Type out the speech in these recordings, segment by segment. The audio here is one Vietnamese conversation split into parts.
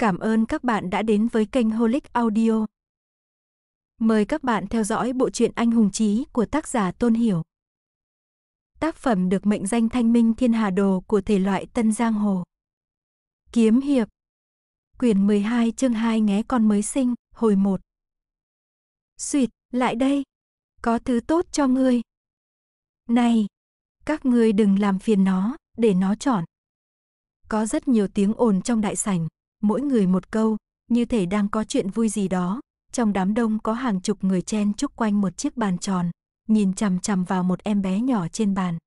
Cảm ơn các bạn đã đến với kênh Holic Audio. Mời các bạn theo dõi bộ truyện Anh hùng chí của tác giả Tôn Hiểu. Tác phẩm được mệnh danh Thanh Minh Thiên Hà Đồ của thể loại Tân Giang Hồ. Kiếm hiệp. Quyển 12 chương 2 ngé con mới sinh, hồi 1. Xuyệt, lại đây. Có thứ tốt cho ngươi. Này, các ngươi đừng làm phiền nó, để nó chọn. Có rất nhiều tiếng ồn trong đại sảnh, mỗi người một câu, như thể đang có chuyện vui gì đó. Trong đám đông có hàng chục người chen chúc quanh một chiếc bàn tròn, nhìn chằm chằm vào một em bé nhỏ trên bàn.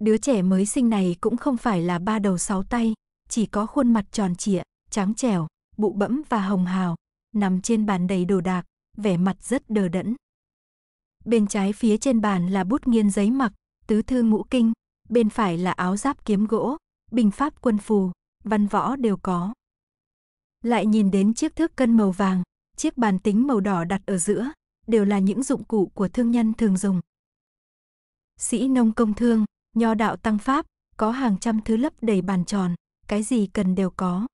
Đứa trẻ mới sinh này cũng không phải là ba đầu sáu tay, chỉ có khuôn mặt tròn trịa, trắng trẻo, bụ bẫm và hồng hào, nằm trên bàn đầy đồ đạc, vẻ mặt rất đờ đẫn. Bên trái phía trên bàn là bút nghiên giấy mặc, tứ thư ngũ kinh, bên phải là áo giáp kiếm gỗ, bình pháp quân phù, văn võ đều có. Lại nhìn đến chiếc thước cân màu vàng, chiếc bàn tính màu đỏ đặt ở giữa, đều là những dụng cụ của thương nhân thường dùng. Sĩ nông công thương, nho đạo tăng pháp, có hàng trăm thứ lấp đầy bàn tròn, cái gì cần đều có.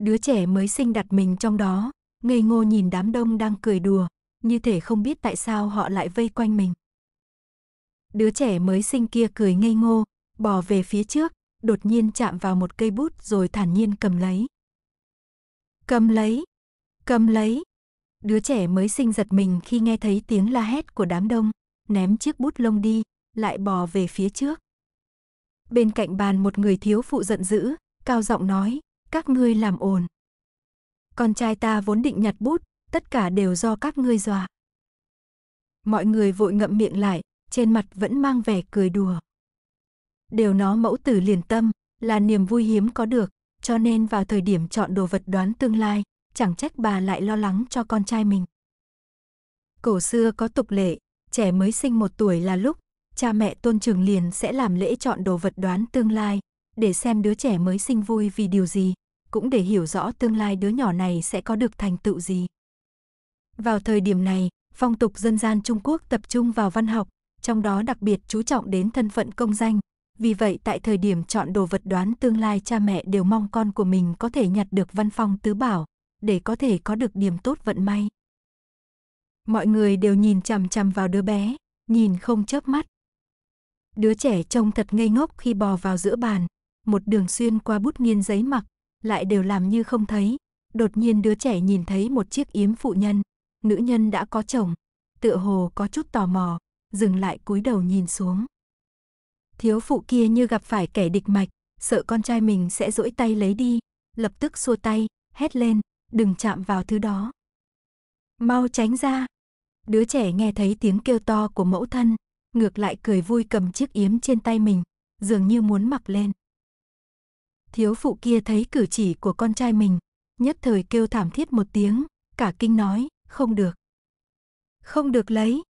Đứa trẻ mới sinh đặt mình trong đó, ngây ngô nhìn đám đông đang cười đùa, như thể không biết tại sao họ lại vây quanh mình. Đứa trẻ mới sinh kia cười ngây ngô, bò về phía trước, đột nhiên chạm vào một cây bút rồi thản nhiên cầm lấy. Cầm lấy, cầm lấy. Đứa trẻ mới sinh giật mình khi nghe thấy tiếng la hét của đám đông, ném chiếc bút lông đi, lại bò về phía trước. Bên cạnh bàn một người thiếu phụ giận dữ, cao giọng nói, các ngươi làm ồn. Con trai ta vốn định nhặt bút, tất cả đều do các ngươi dọa. Mọi người vội ngậm miệng lại, trên mặt vẫn mang vẻ cười đùa. Đều nó mẫu tử liền tâm, là niềm vui hiếm có được, cho nên vào thời điểm chọn đồ vật đoán tương lai, chẳng trách bà lại lo lắng cho con trai mình. Cổ xưa có tục lệ, trẻ mới sinh một tuổi là lúc, cha mẹ tôn trường liền sẽ làm lễ chọn đồ vật đoán tương lai, để xem đứa trẻ mới sinh vui vì điều gì, cũng để hiểu rõ tương lai đứa nhỏ này sẽ có được thành tựu gì. Vào thời điểm này, phong tục dân gian Trung Quốc tập trung vào văn học, trong đó đặc biệt chú trọng đến thân phận công danh, vì vậy tại thời điểm chọn đồ vật đoán tương lai cha mẹ đều mong con của mình có thể nhặt được văn phong tứ bảo, để có thể có được điểm tốt vận may. Mọi người đều nhìn chằm chằm vào đứa bé, nhìn không chớp mắt. Đứa trẻ trông thật ngây ngốc khi bò vào giữa bàn, một đường xuyên qua bút nghiên giấy mặc, lại đều làm như không thấy. Đột nhiên đứa trẻ nhìn thấy một chiếc yếm phụ nhân, nữ nhân đã có chồng, tựa hồ có chút tò mò, dừng lại cúi đầu nhìn xuống. Thiếu phụ kia như gặp phải kẻ địch mạch, sợ con trai mình sẽ rỗi tay lấy đi, lập tức xua tay, hét lên, đừng chạm vào thứ đó. Mau tránh ra. Đứa trẻ nghe thấy tiếng kêu to của mẫu thân, ngược lại cười vui cầm chiếc yếm trên tay mình, dường như muốn mặc lên. Thiếu phụ kia thấy cử chỉ của con trai mình, nhất thời kêu thảm thiết một tiếng, cả kinh nói, không được. Không được lấy.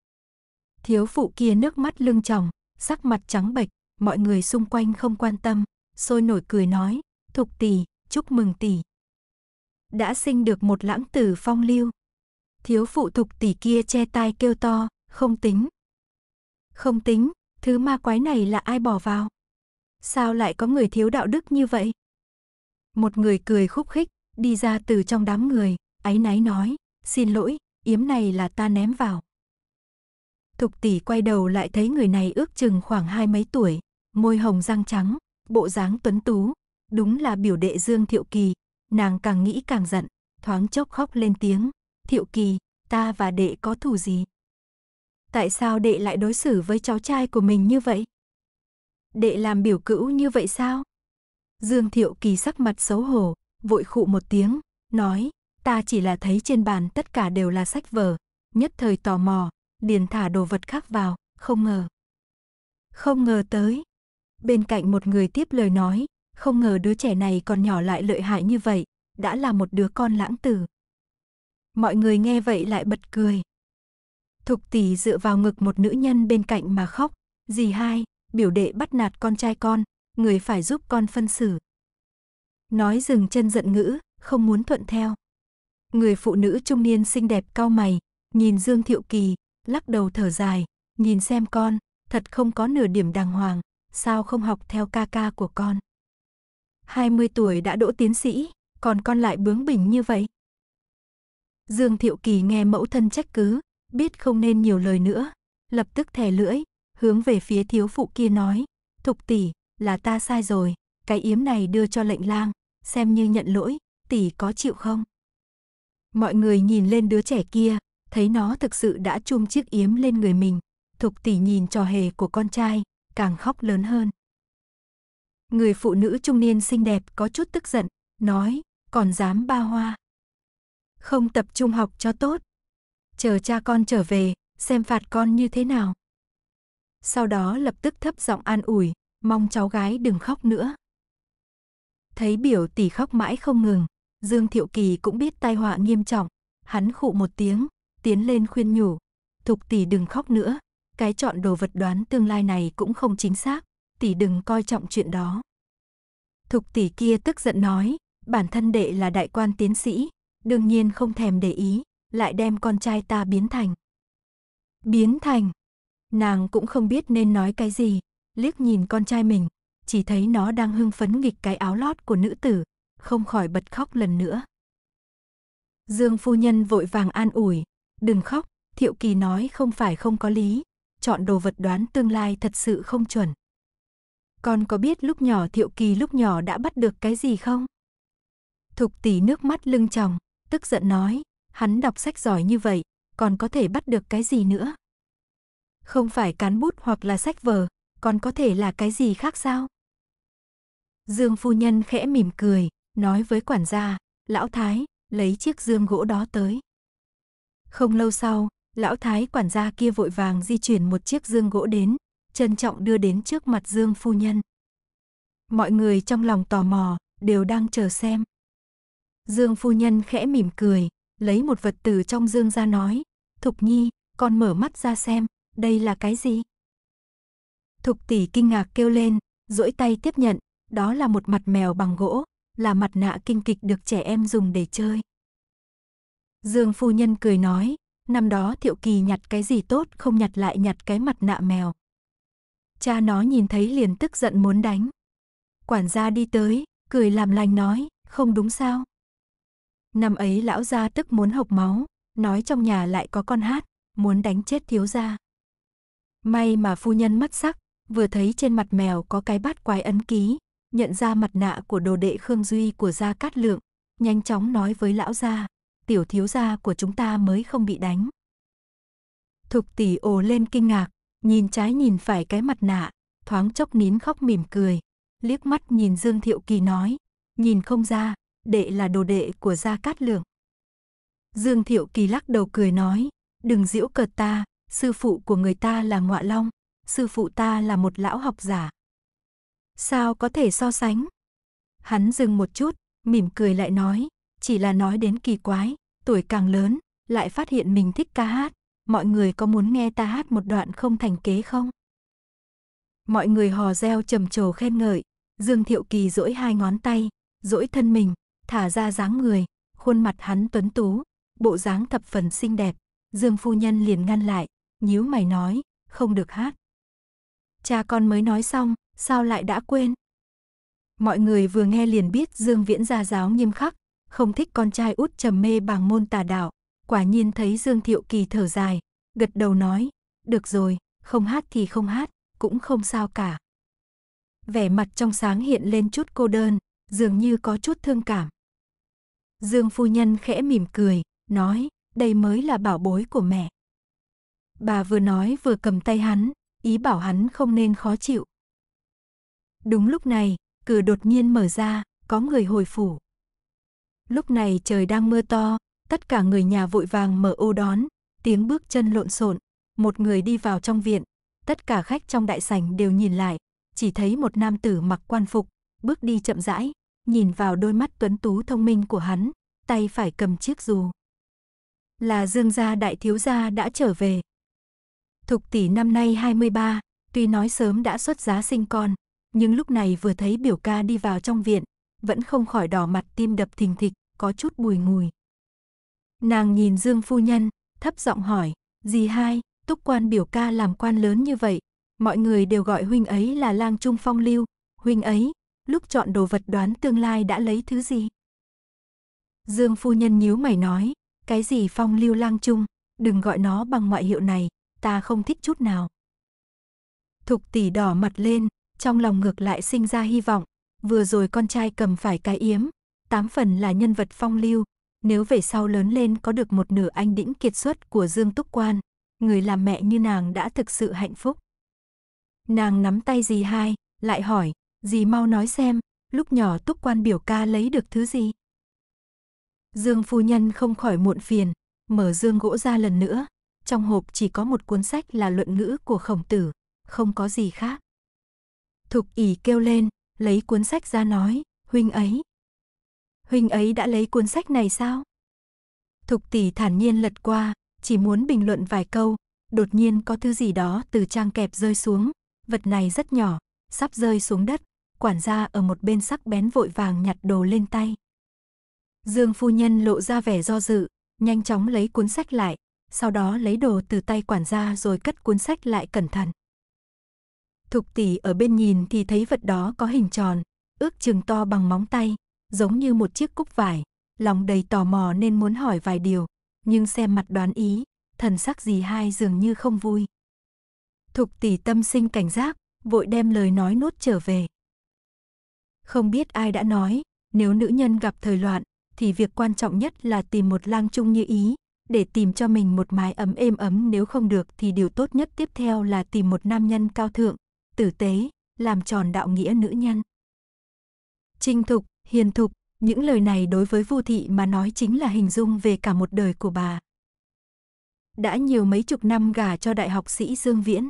Thiếu phụ kia nước mắt lưng tròng, sắc mặt trắng bệch, mọi người xung quanh không quan tâm, sôi nổi cười nói, thục tỷ, chúc mừng tỷ. Đã sinh được một lãng tử phong lưu. Thiếu phụ thục tỷ kia che tai kêu to, không tính. Không tính, thứ ma quái này là ai bỏ vào? Sao lại có người thiếu đạo đức như vậy? Một người cười khúc khích, đi ra từ trong đám người, áy náy nói, xin lỗi, yếm này là ta ném vào. Thục tỷ quay đầu lại thấy người này ước chừng khoảng hai mấy tuổi, môi hồng răng trắng, bộ dáng tuấn tú, đúng là biểu đệ Dương Thiệu Kỳ, nàng càng nghĩ càng giận, thoáng chốc khóc lên tiếng, "Thiệu Kỳ, ta và đệ có thù gì? Tại sao đệ lại đối xử với cháu trai của mình như vậy? Đệ làm biểu cữu như vậy sao?" Dương Thiệu Kỳ sắc mặt xấu hổ, vội khụ một tiếng, nói, ta chỉ là thấy trên bàn tất cả đều là sách vở, nhất thời tò mò, liền thả đồ vật khác vào, không ngờ. Không ngờ tới, bên cạnh một người tiếp lời nói, không ngờ đứa trẻ này còn nhỏ lại lợi hại như vậy, đã là một đứa con lãng tử. Mọi người nghe vậy lại bật cười. Thục tỷ dựa vào ngực một nữ nhân bên cạnh mà khóc, dì hai, biểu đệ bắt nạt con trai con, người phải giúp con phân xử. Nói dừng chân giận ngữ, không muốn thuận theo. Người phụ nữ trung niên xinh đẹp cao mày, nhìn Dương Thiệu Kỳ, lắc đầu thở dài, nhìn xem con, thật không có nửa điểm đàng hoàng sao không học theo ca ca của con? 20 tuổi đã đỗ tiến sĩ, còn con lại bướng bỉnh như vậy. Dương Thiệu Kỳ nghe mẫu thân trách cứ, biết không nên nhiều lời nữa, lập tức thè lưỡi, hướng về phía thiếu phụ kia nói, "Thục tỷ, là ta sai rồi, cái yếm này đưa cho lệnh lang, xem như nhận lỗi, tỷ có chịu không?" Mọi người nhìn lên đứa trẻ kia, thấy nó thực sự đã chum chiếc yếm lên người mình. Thục tỷ nhìn trò hề của con trai, càng khóc lớn hơn. Người phụ nữ trung niên xinh đẹp có chút tức giận, nói, còn dám ba hoa. Không tập trung học cho tốt. Chờ cha con trở về, xem phạt con như thế nào. Sau đó lập tức thấp giọng an ủi, mong cháu gái đừng khóc nữa. Thấy biểu tỷ khóc mãi không ngừng, Dương Thiệu Kỳ cũng biết tai họa nghiêm trọng, hắn khụ một tiếng, tiến lên khuyên nhủ, "Thục tỷ đừng khóc nữa, cái chọn đồ vật đoán tương lai này cũng không chính xác, tỷ đừng coi trọng chuyện đó. Thục tỷ kia tức giận nói, bản thân đệ là đại quan tiến sĩ, đương nhiên không thèm để ý, lại đem con trai ta biến thành. Biến thành. Nàng cũng không biết nên nói cái gì, liếc nhìn con trai mình, chỉ thấy nó đang hưng phấn nghịch cái áo lót của nữ tử, không khỏi bật khóc lần nữa. Dương phu nhân vội vàng an ủi, đừng khóc, Thiệu Kỳ nói không phải không có lý, chọn đồ vật đoán tương lai thật sự không chuẩn. Con có biết lúc nhỏ Thiệu Kỳ lúc nhỏ đã bắt được cái gì không? Thục tỷ nước mắt lưng tròng, tức giận nói, hắn đọc sách giỏi như vậy, còn có thể bắt được cái gì nữa? Không phải cán bút hoặc là sách vở, còn có thể là cái gì khác sao? Dương phu nhân khẽ mỉm cười, nói với quản gia, lão thái, lấy chiếc dương gỗ đó tới. Không lâu sau, Lão thái quản gia kia vội vàng di chuyển một chiếc dương gỗ đến, trân trọng đưa đến trước mặt dương phu nhân. Mọi người trong lòng tò mò, đều đang chờ xem. Dương phu nhân khẽ mỉm cười, lấy một vật từ trong dương ra nói, Thục Nhi, con mở mắt ra xem, đây là cái gì? Thục tỷ kinh ngạc kêu lên, duỗi tay tiếp nhận, đó là một mặt mèo bằng gỗ, là mặt nạ kinh kịch được trẻ em dùng để chơi. Dương phu nhân cười nói, năm đó Thiệu Kỳ nhặt cái gì tốt không nhặt lại nhặt cái mặt nạ mèo. Cha nó nhìn thấy liền tức giận muốn đánh. Quản gia đi tới, cười làm lành nói, không đúng sao. Năm ấy lão gia tức muốn hộc máu, nói trong nhà lại có con hát, muốn đánh chết thiếu gia. May mà phu nhân mất sắc, vừa thấy trên mặt mèo có cái bát quái ấn ký, nhận ra mặt nạ của đồ đệ Khương Duy của gia Cát Lượng, nhanh chóng nói với lão gia, tiểu thiếu gia của chúng ta mới không bị đánh. Thục tỷ ồ lên kinh ngạc, nhìn trái nhìn phải cái mặt nạ, thoáng chốc nín khóc mỉm cười, liếc mắt nhìn Dương Thiệu Kỳ nói, nhìn không ra, đệ là đồ đệ của Gia Cát Lượng. Dương Thiệu Kỳ lắc đầu cười nói, đừng giễu cợt ta, sư phụ của người ta là Ngọa Long, sư phụ ta là một lão học giả. Sao có thể so sánh? Hắn dừng một chút, mỉm cười lại nói, chỉ là nói đến kỳ quái, Tuổi càng lớn, lại phát hiện mình thích ca hát. Mọi người có muốn nghe ta hát một đoạn không thành kế không? Mọi người hò reo trầm trồ khen ngợi. Dương Thiệu Kỳ duỗi hai ngón tay, duỗi thân mình, thả ra dáng người, khuôn mặt hắn tuấn tú, bộ dáng thập phần xinh đẹp. Dương phu nhân liền ngăn lại, nhíu mày nói, không được hát. Cha con mới nói xong, sao lại đã quên? Mọi người vừa nghe liền biết Dương Viễn gia giáo nghiêm khắc, không thích con trai út trầm mê bảng môn tà đạo. Quả nhiên thấy Dương Thiệu Kỳ thở dài, gật đầu nói, được rồi, không hát thì không hát, cũng không sao cả. Vẻ mặt trong sáng hiện lên chút cô đơn, dường như có chút thương cảm. Dương phu nhân khẽ mỉm cười, nói, đây mới là bảo bối của mẹ. Bà vừa nói vừa cầm tay hắn, ý bảo hắn không nên khó chịu. Đúng lúc này, cửa đột nhiên mở ra, có người hồi phủ. Lúc này trời đang mưa to, tất cả người nhà vội vàng mở ô đón, tiếng bước chân lộn xộn, một người đi vào trong viện, tất cả khách trong đại sảnh đều nhìn lại, chỉ thấy một nam tử mặc quan phục, bước đi chậm rãi, nhìn vào đôi mắt tuấn tú thông minh của hắn, tay phải cầm chiếc dù. Là Dương gia đại thiếu gia đã trở về. Thục tỷ năm nay 23, tuy nói sớm đã xuất giá sinh con, nhưng lúc này vừa thấy biểu ca đi vào trong viện, vẫn không khỏi đỏ mặt tim đập thình thịch, có chút bùi ngùi. Nàng nhìn Dương phu nhân, thấp giọng hỏi, gì hai, túc quan biểu ca làm quan lớn như vậy, mọi người đều gọi huynh ấy là lang trung phong lưu, huynh ấy, lúc chọn đồ vật đoán tương lai đã lấy thứ gì? Dương phu nhân nhíu mày nói, cái gì phong lưu lang trung, đừng gọi nó bằng ngoại hiệu này, ta không thích chút nào. Thục tỷ đỏ mặt lên, trong lòng ngược lại sinh ra hy vọng, vừa rồi con trai cầm phải cái yếm, tám phần là nhân vật phong lưu, nếu về sau lớn lên có được một nửa anh đĩnh kiệt xuất của Dương Túc Quan, người làm mẹ như nàng đã thực sự hạnh phúc. Nàng nắm tay dì hai, lại hỏi, dì mau nói xem, lúc nhỏ Túc Quan biểu ca lấy được thứ gì? Dương phu nhân không khỏi muộn phiền, mở dương gỗ ra lần nữa, trong hộp chỉ có một cuốn sách là luận ngữ của khổng tử, không có gì khác. Thục ỉ kêu lên, lấy cuốn sách ra nói, huynh ấy. Huynh ấy đã lấy cuốn sách này sao? Thục tỷ thản nhiên lật qua, chỉ muốn bình luận vài câu, đột nhiên có thứ gì đó từ trang kẹp rơi xuống, vật này rất nhỏ, sắp rơi xuống đất, quản gia ở một bên sắc bén vội vàng nhặt đồ lên tay. Dương phu nhân lộ ra vẻ do dự, nhanh chóng lấy cuốn sách lại, sau đó lấy đồ từ tay quản gia rồi cất cuốn sách lại cẩn thận. Thục tỷ ở bên nhìn thì thấy vật đó có hình tròn, ước chừng to bằng móng tay, giống như một chiếc cúc vải, lòng đầy tò mò nên muốn hỏi vài điều, nhưng xem mặt đoán ý, thần sắc gì hai dường như không vui. Thục tỷ tâm sinh cảnh giác, vội đem lời nói nốt trở về. Không biết ai đã nói, nếu nữ nhân gặp thời loạn, thì việc quan trọng nhất là tìm một lang trung như ý, để tìm cho mình một mái ấm êm ấm nếu không được thì điều tốt nhất tiếp theo là tìm một nam nhân cao thượng, tử tế, làm tròn đạo nghĩa nữ nhân. Trinh thục, hiền thục, những lời này đối với Vu thị mà nói chính là hình dung về cả một đời của bà. Đã nhiều mấy chục năm gả cho đại học sĩ Dương Viễn.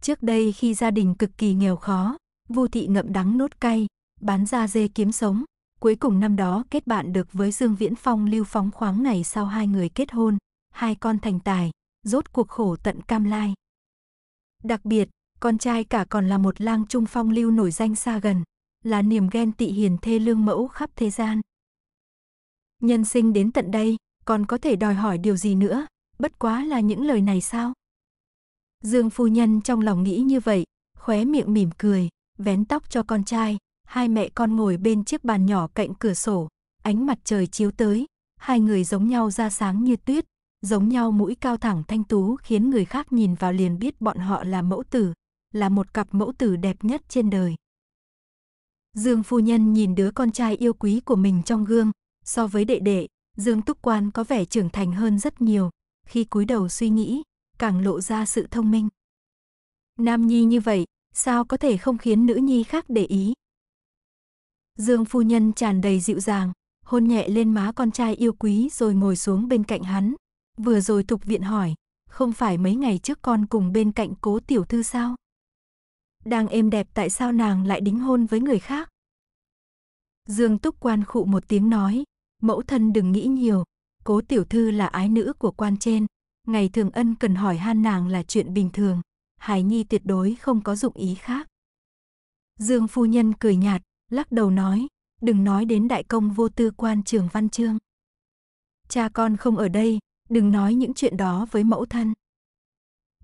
Trước đây khi gia đình cực kỳ nghèo khó, Vu thị ngậm đắng nốt cay, bán ra dê kiếm sống, cuối cùng năm đó kết bạn được với Dương Viễn Phong lưu phóng khoáng ngày sau hai người kết hôn, hai con thành tài, rốt cuộc khổ tận cam lai. Đặc biệt, con trai cả còn là một lang trung phong lưu nổi danh xa gần, là niềm ghen tị hiền thê lương mẫu khắp thế gian. Nhân sinh đến tận đây, còn có thể đòi hỏi điều gì nữa, bất quá là những lời này sao? Dương phu nhân trong lòng nghĩ như vậy, khóe miệng mỉm cười, vén tóc cho con trai, hai mẹ con ngồi bên chiếc bàn nhỏ cạnh cửa sổ, ánh mặt trời chiếu tới, hai người giống nhau ra sáng như tuyết, giống nhau mũi cao thẳng thanh tú khiến người khác nhìn vào liền biết bọn họ là mẫu tử, là một cặp mẫu tử đẹp nhất trên đời. Dương phu nhân nhìn đứa con trai yêu quý của mình trong gương, so với đệ đệ, Dương Túc Quan có vẻ trưởng thành hơn rất nhiều, khi cúi đầu suy nghĩ, càng lộ ra sự thông minh. Nam nhi như vậy, sao có thể không khiến nữ nhi khác để ý? Dương phu nhân tràn đầy dịu dàng, hôn nhẹ lên má con trai yêu quý rồi ngồi xuống bên cạnh hắn. Vừa rồi tục viện hỏi, không phải mấy ngày trước con cùng bên cạnh cố tiểu thư sao? Đang êm đẹp tại sao nàng lại đính hôn với người khác? Dương Túc Quan khụ một tiếng nói, mẫu thân đừng nghĩ nhiều, cố tiểu thư là ái nữ của quan trên, ngày thường ân cần hỏi han nàng là chuyện bình thường, Hải Nhi tuyệt đối không có dụng ý khác. Dương phu nhân cười nhạt, lắc đầu nói, đừng nói đến đại công vô tư quan trường văn chương. Cha con không ở đây, đừng nói những chuyện đó với mẫu thân.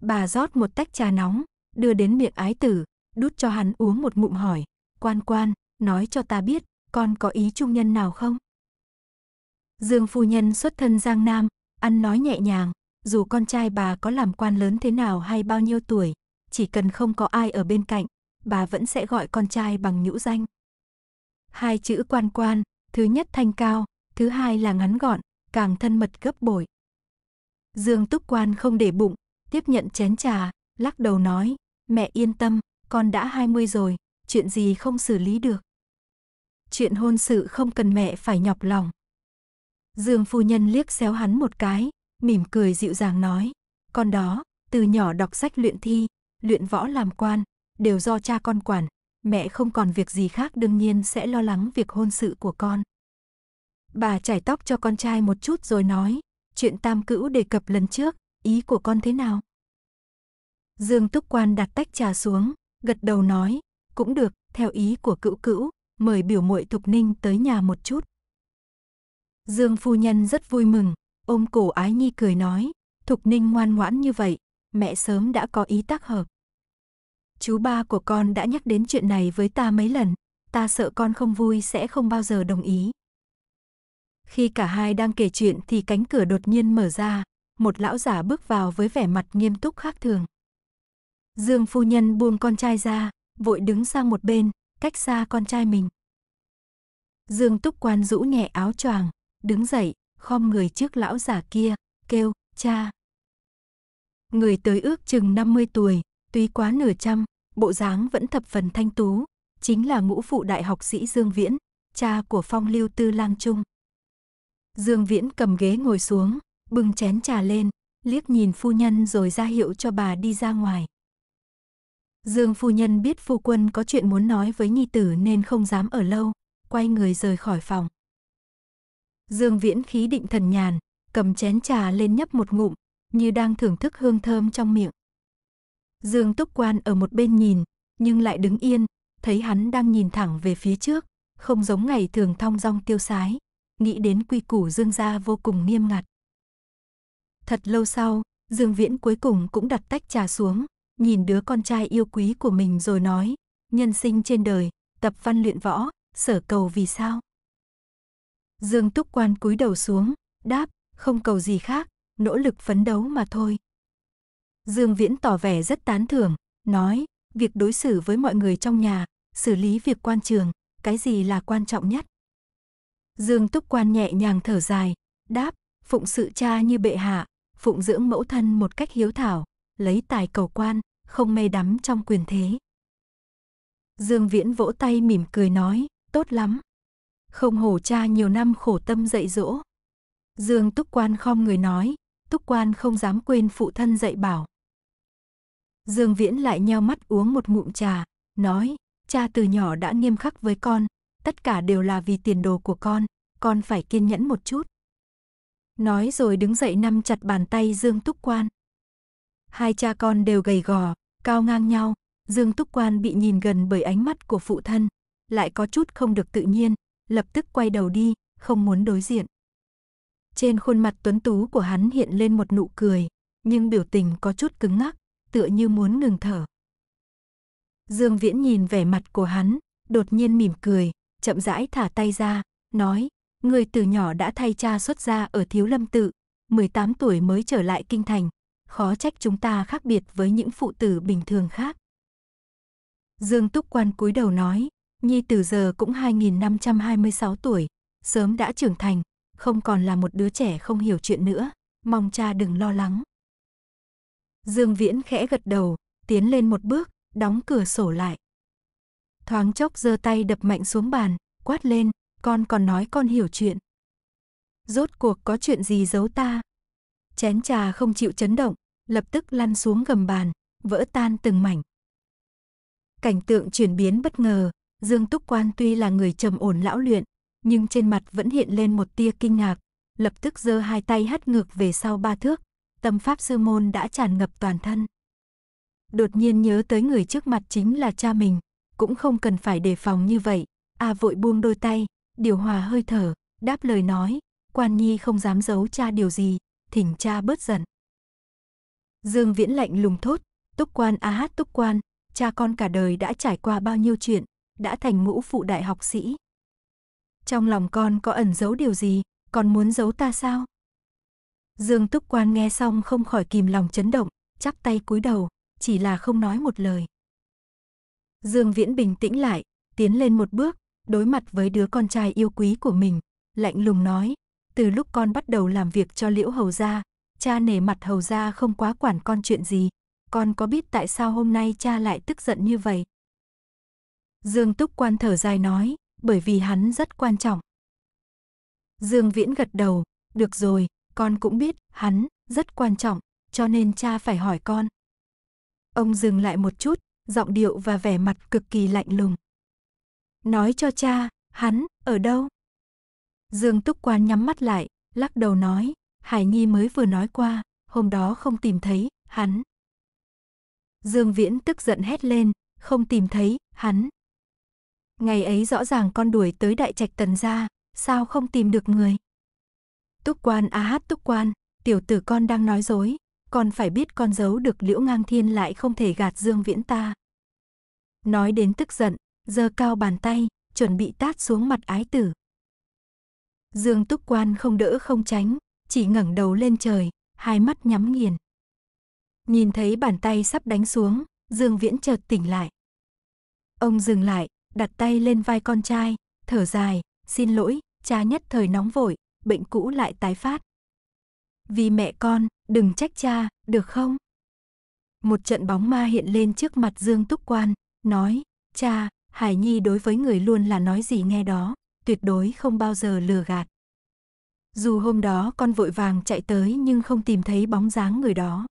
Bà rót một tách trà nóng, đưa đến miệng ái tử, đút cho hắn uống một ngụm hỏi, quan quan, nói cho ta biết, con có ý trung nhân nào không? Dương phu nhân xuất thân Giang Nam, ăn nói nhẹ nhàng, dù con trai bà có làm quan lớn thế nào hay bao nhiêu tuổi, chỉ cần không có ai ở bên cạnh, bà vẫn sẽ gọi con trai bằng nhũ danh. Hai chữ quan quan, thứ nhất thanh cao, thứ hai là ngắn gọn, càng thân mật gấp bội. Dương Túc Quan không để bụng, tiếp nhận chén trà, lắc đầu nói, Mẹ yên tâm, con đã 20 rồi, chuyện gì không xử lý được. Chuyện hôn sự không cần mẹ phải nhọc lòng. Dương phu nhân liếc xéo hắn một cái, mỉm cười dịu dàng nói, con đó, từ nhỏ đọc sách luyện thi, luyện võ làm quan, đều do cha con quản, mẹ không còn việc gì khác đương nhiên sẽ lo lắng việc hôn sự của con. Bà chải tóc cho con trai một chút rồi nói, chuyện tam cữu đề cập lần trước, ý của con thế nào? Dương Túc Quan đặt tách trà xuống, gật đầu nói, cũng được, theo ý của cữu cữu, mời biểu muội Thục Ninh tới nhà một chút. Dương phu nhân rất vui mừng, ôm cổ Ái Nhi cười nói, Thục Ninh ngoan ngoãn như vậy, mẹ sớm đã có ý tác hợp. Chú ba của con đã nhắc đến chuyện này với ta mấy lần, ta sợ con không vui sẽ không bao giờ đồng ý. Khi cả hai đang kể chuyện thì cánh cửa đột nhiên mở ra, một lão giả bước vào với vẻ mặt nghiêm túc khác thường. Dương phu nhân buông con trai ra, vội đứng sang một bên, cách xa con trai mình. Dương túc quan rũ nhẹ áo choàng, đứng dậy, khom người trước lão giả kia, kêu, cha. Người tới ước chừng 50 tuổi, tuy quá nửa trăm, bộ dáng vẫn thập phần thanh tú, chính là ngũ phụ đại học sĩ Dương Viễn, cha của phong lưu tư lang trung. Dương Viễn cầm ghế ngồi xuống, bưng chén trà lên, liếc nhìn phu nhân rồi ra hiệu cho bà đi ra ngoài. Dương phu nhân biết phu quân có chuyện muốn nói với nhi tử nên không dám ở lâu, quay người rời khỏi phòng. Dương Viễn khí định thần nhàn, cầm chén trà lên nhấp một ngụm, như đang thưởng thức hương thơm trong miệng. Dương Túc Quan ở một bên nhìn, nhưng lại đứng yên, thấy hắn đang nhìn thẳng về phía trước, không giống ngày thường thong dong tiêu sái, nghĩ đến quy củ Dương gia vô cùng nghiêm ngặt. Thật lâu sau, Dương Viễn cuối cùng cũng đặt tách trà xuống, nhìn đứa con trai yêu quý của mình rồi nói, nhân sinh trên đời, tập văn luyện võ, sở cầu vì sao? Dương Túc Quan cúi đầu xuống, đáp, không cầu gì khác, nỗ lực phấn đấu mà thôi. Dương Viễn tỏ vẻ rất tán thưởng, nói, việc đối xử với mọi người trong nhà, xử lý việc quan trường, cái gì là quan trọng nhất? Dương Túc Quan nhẹ nhàng thở dài, đáp, phụng sự cha như bệ hạ, phụng dưỡng mẫu thân một cách hiếu thảo, lấy tài cầu quan, không mê đắm trong quyền thế. Dương Viễn vỗ tay mỉm cười nói, tốt lắm. Không hổ cha nhiều năm khổ tâm dạy dỗ. Dương Túc Quan khom người nói, Túc Quan không dám quên phụ thân dạy bảo. Dương Viễn lại nheo mắt uống một ngụm trà, nói, cha từ nhỏ đã nghiêm khắc với con, tất cả đều là vì tiền đồ của con, con phải kiên nhẫn một chút. Nói rồi đứng dậy nắm chặt bàn tay Dương Túc Quan. Hai cha con đều gầy gò, cao ngang nhau, Dương Túc Quan bị nhìn gần bởi ánh mắt của phụ thân, lại có chút không được tự nhiên, lập tức quay đầu đi, không muốn đối diện. Trên khuôn mặt tuấn tú của hắn hiện lên một nụ cười, nhưng biểu tình có chút cứng ngắc, tựa như muốn ngừng thở. Dương Viễn nhìn vẻ mặt của hắn, đột nhiên mỉm cười, chậm rãi thả tay ra, nói, người từ nhỏ đã thay cha xuất gia ở Thiếu Lâm Tự, 18 tuổi mới trở lại Kinh Thành, khó trách chúng ta khác biệt với những phụ tử bình thường khác. Dương Túc Quan cúi đầu nói, Nhi từ giờ cũng 2526 tuổi, sớm đã trưởng thành, không còn là một đứa trẻ không hiểu chuyện nữa, mong cha đừng lo lắng. Dương Viễn khẽ gật đầu, tiến lên một bước, đóng cửa sổ lại. Thoáng chốc giơ tay đập mạnh xuống bàn, quát lên, con còn nói con hiểu chuyện. Rốt cuộc có chuyện gì giấu ta? Chén trà không chịu chấn động, lập tức lăn xuống gầm bàn, vỡ tan từng mảnh. Cảnh tượng chuyển biến bất ngờ, Dương Túc Quan tuy là người trầm ổn lão luyện, nhưng trên mặt vẫn hiện lên một tia kinh ngạc, lập tức giơ hai tay hất ngược về sau ba thước, tâm pháp sư môn đã tràn ngập toàn thân. Đột nhiên nhớ tới người trước mặt chính là cha mình, cũng không cần phải đề phòng như vậy, a vội buông đôi tay, điều hòa hơi thở, đáp lời nói, Quan Nhi không dám giấu cha điều gì, thỉnh cha bớt giận. Dương Viễn lạnh lùng thốt, túc quan a hát túc quan, cha con cả đời đã trải qua bao nhiêu chuyện, đã thành ngũ phụ đại học sĩ. Trong lòng con có ẩn giấu điều gì, con muốn giấu ta sao? Dương Túc Quan nghe xong không khỏi kìm lòng chấn động, chắp tay cúi đầu, chỉ là không nói một lời. Dương Viễn bình tĩnh lại, tiến lên một bước, đối mặt với đứa con trai yêu quý của mình, lạnh lùng nói, từ lúc con bắt đầu làm việc cho Liễu Hầu gia, cha nể mặt Hầu gia không quá quản con chuyện gì, con có biết tại sao hôm nay cha lại tức giận như vậy? Dương Túc Quan thở dài nói, bởi vì hắn rất quan trọng. Dương Viễn gật đầu, được rồi, con cũng biết, hắn, rất quan trọng, cho nên cha phải hỏi con. Ông dừng lại một chút, giọng điệu và vẻ mặt cực kỳ lạnh lùng. Nói cho cha, hắn, ở đâu? Dương Túc Quan nhắm mắt lại, lắc đầu nói, Hải Nhi mới vừa nói qua, hôm đó không tìm thấy, hắn. Dương Viễn tức giận hét lên, không tìm thấy, hắn. Ngày ấy rõ ràng con đuổi tới đại trạch tần gia, sao không tìm được người. Túc quan a hát túc quan, tiểu tử con đang nói dối, con phải biết con giấu được liễu ngang thiên lại không thể gạt Dương Viễn ta. Nói đến tức giận, giơ cao bàn tay, chuẩn bị tát xuống mặt ái tử. Dương Túc Quan không đỡ không tránh, chỉ ngẩng đầu lên trời, hai mắt nhắm nghiền. Nhìn thấy bàn tay sắp đánh xuống, Dương Viễn chợt tỉnh lại. Ông dừng lại, đặt tay lên vai con trai, thở dài, xin lỗi, cha nhất thời nóng vội, bệnh cũ lại tái phát. Vì mẹ con, đừng trách cha, được không? Một trận bóng ma hiện lên trước mặt Dương Túc Quan, nói, cha, Hải Nhi đối với người luôn là nói gì nghe đó tuyệt đối không bao giờ lừa gạt. Dù hôm đó con vội vàng chạy tới nhưng không tìm thấy bóng dáng người đó.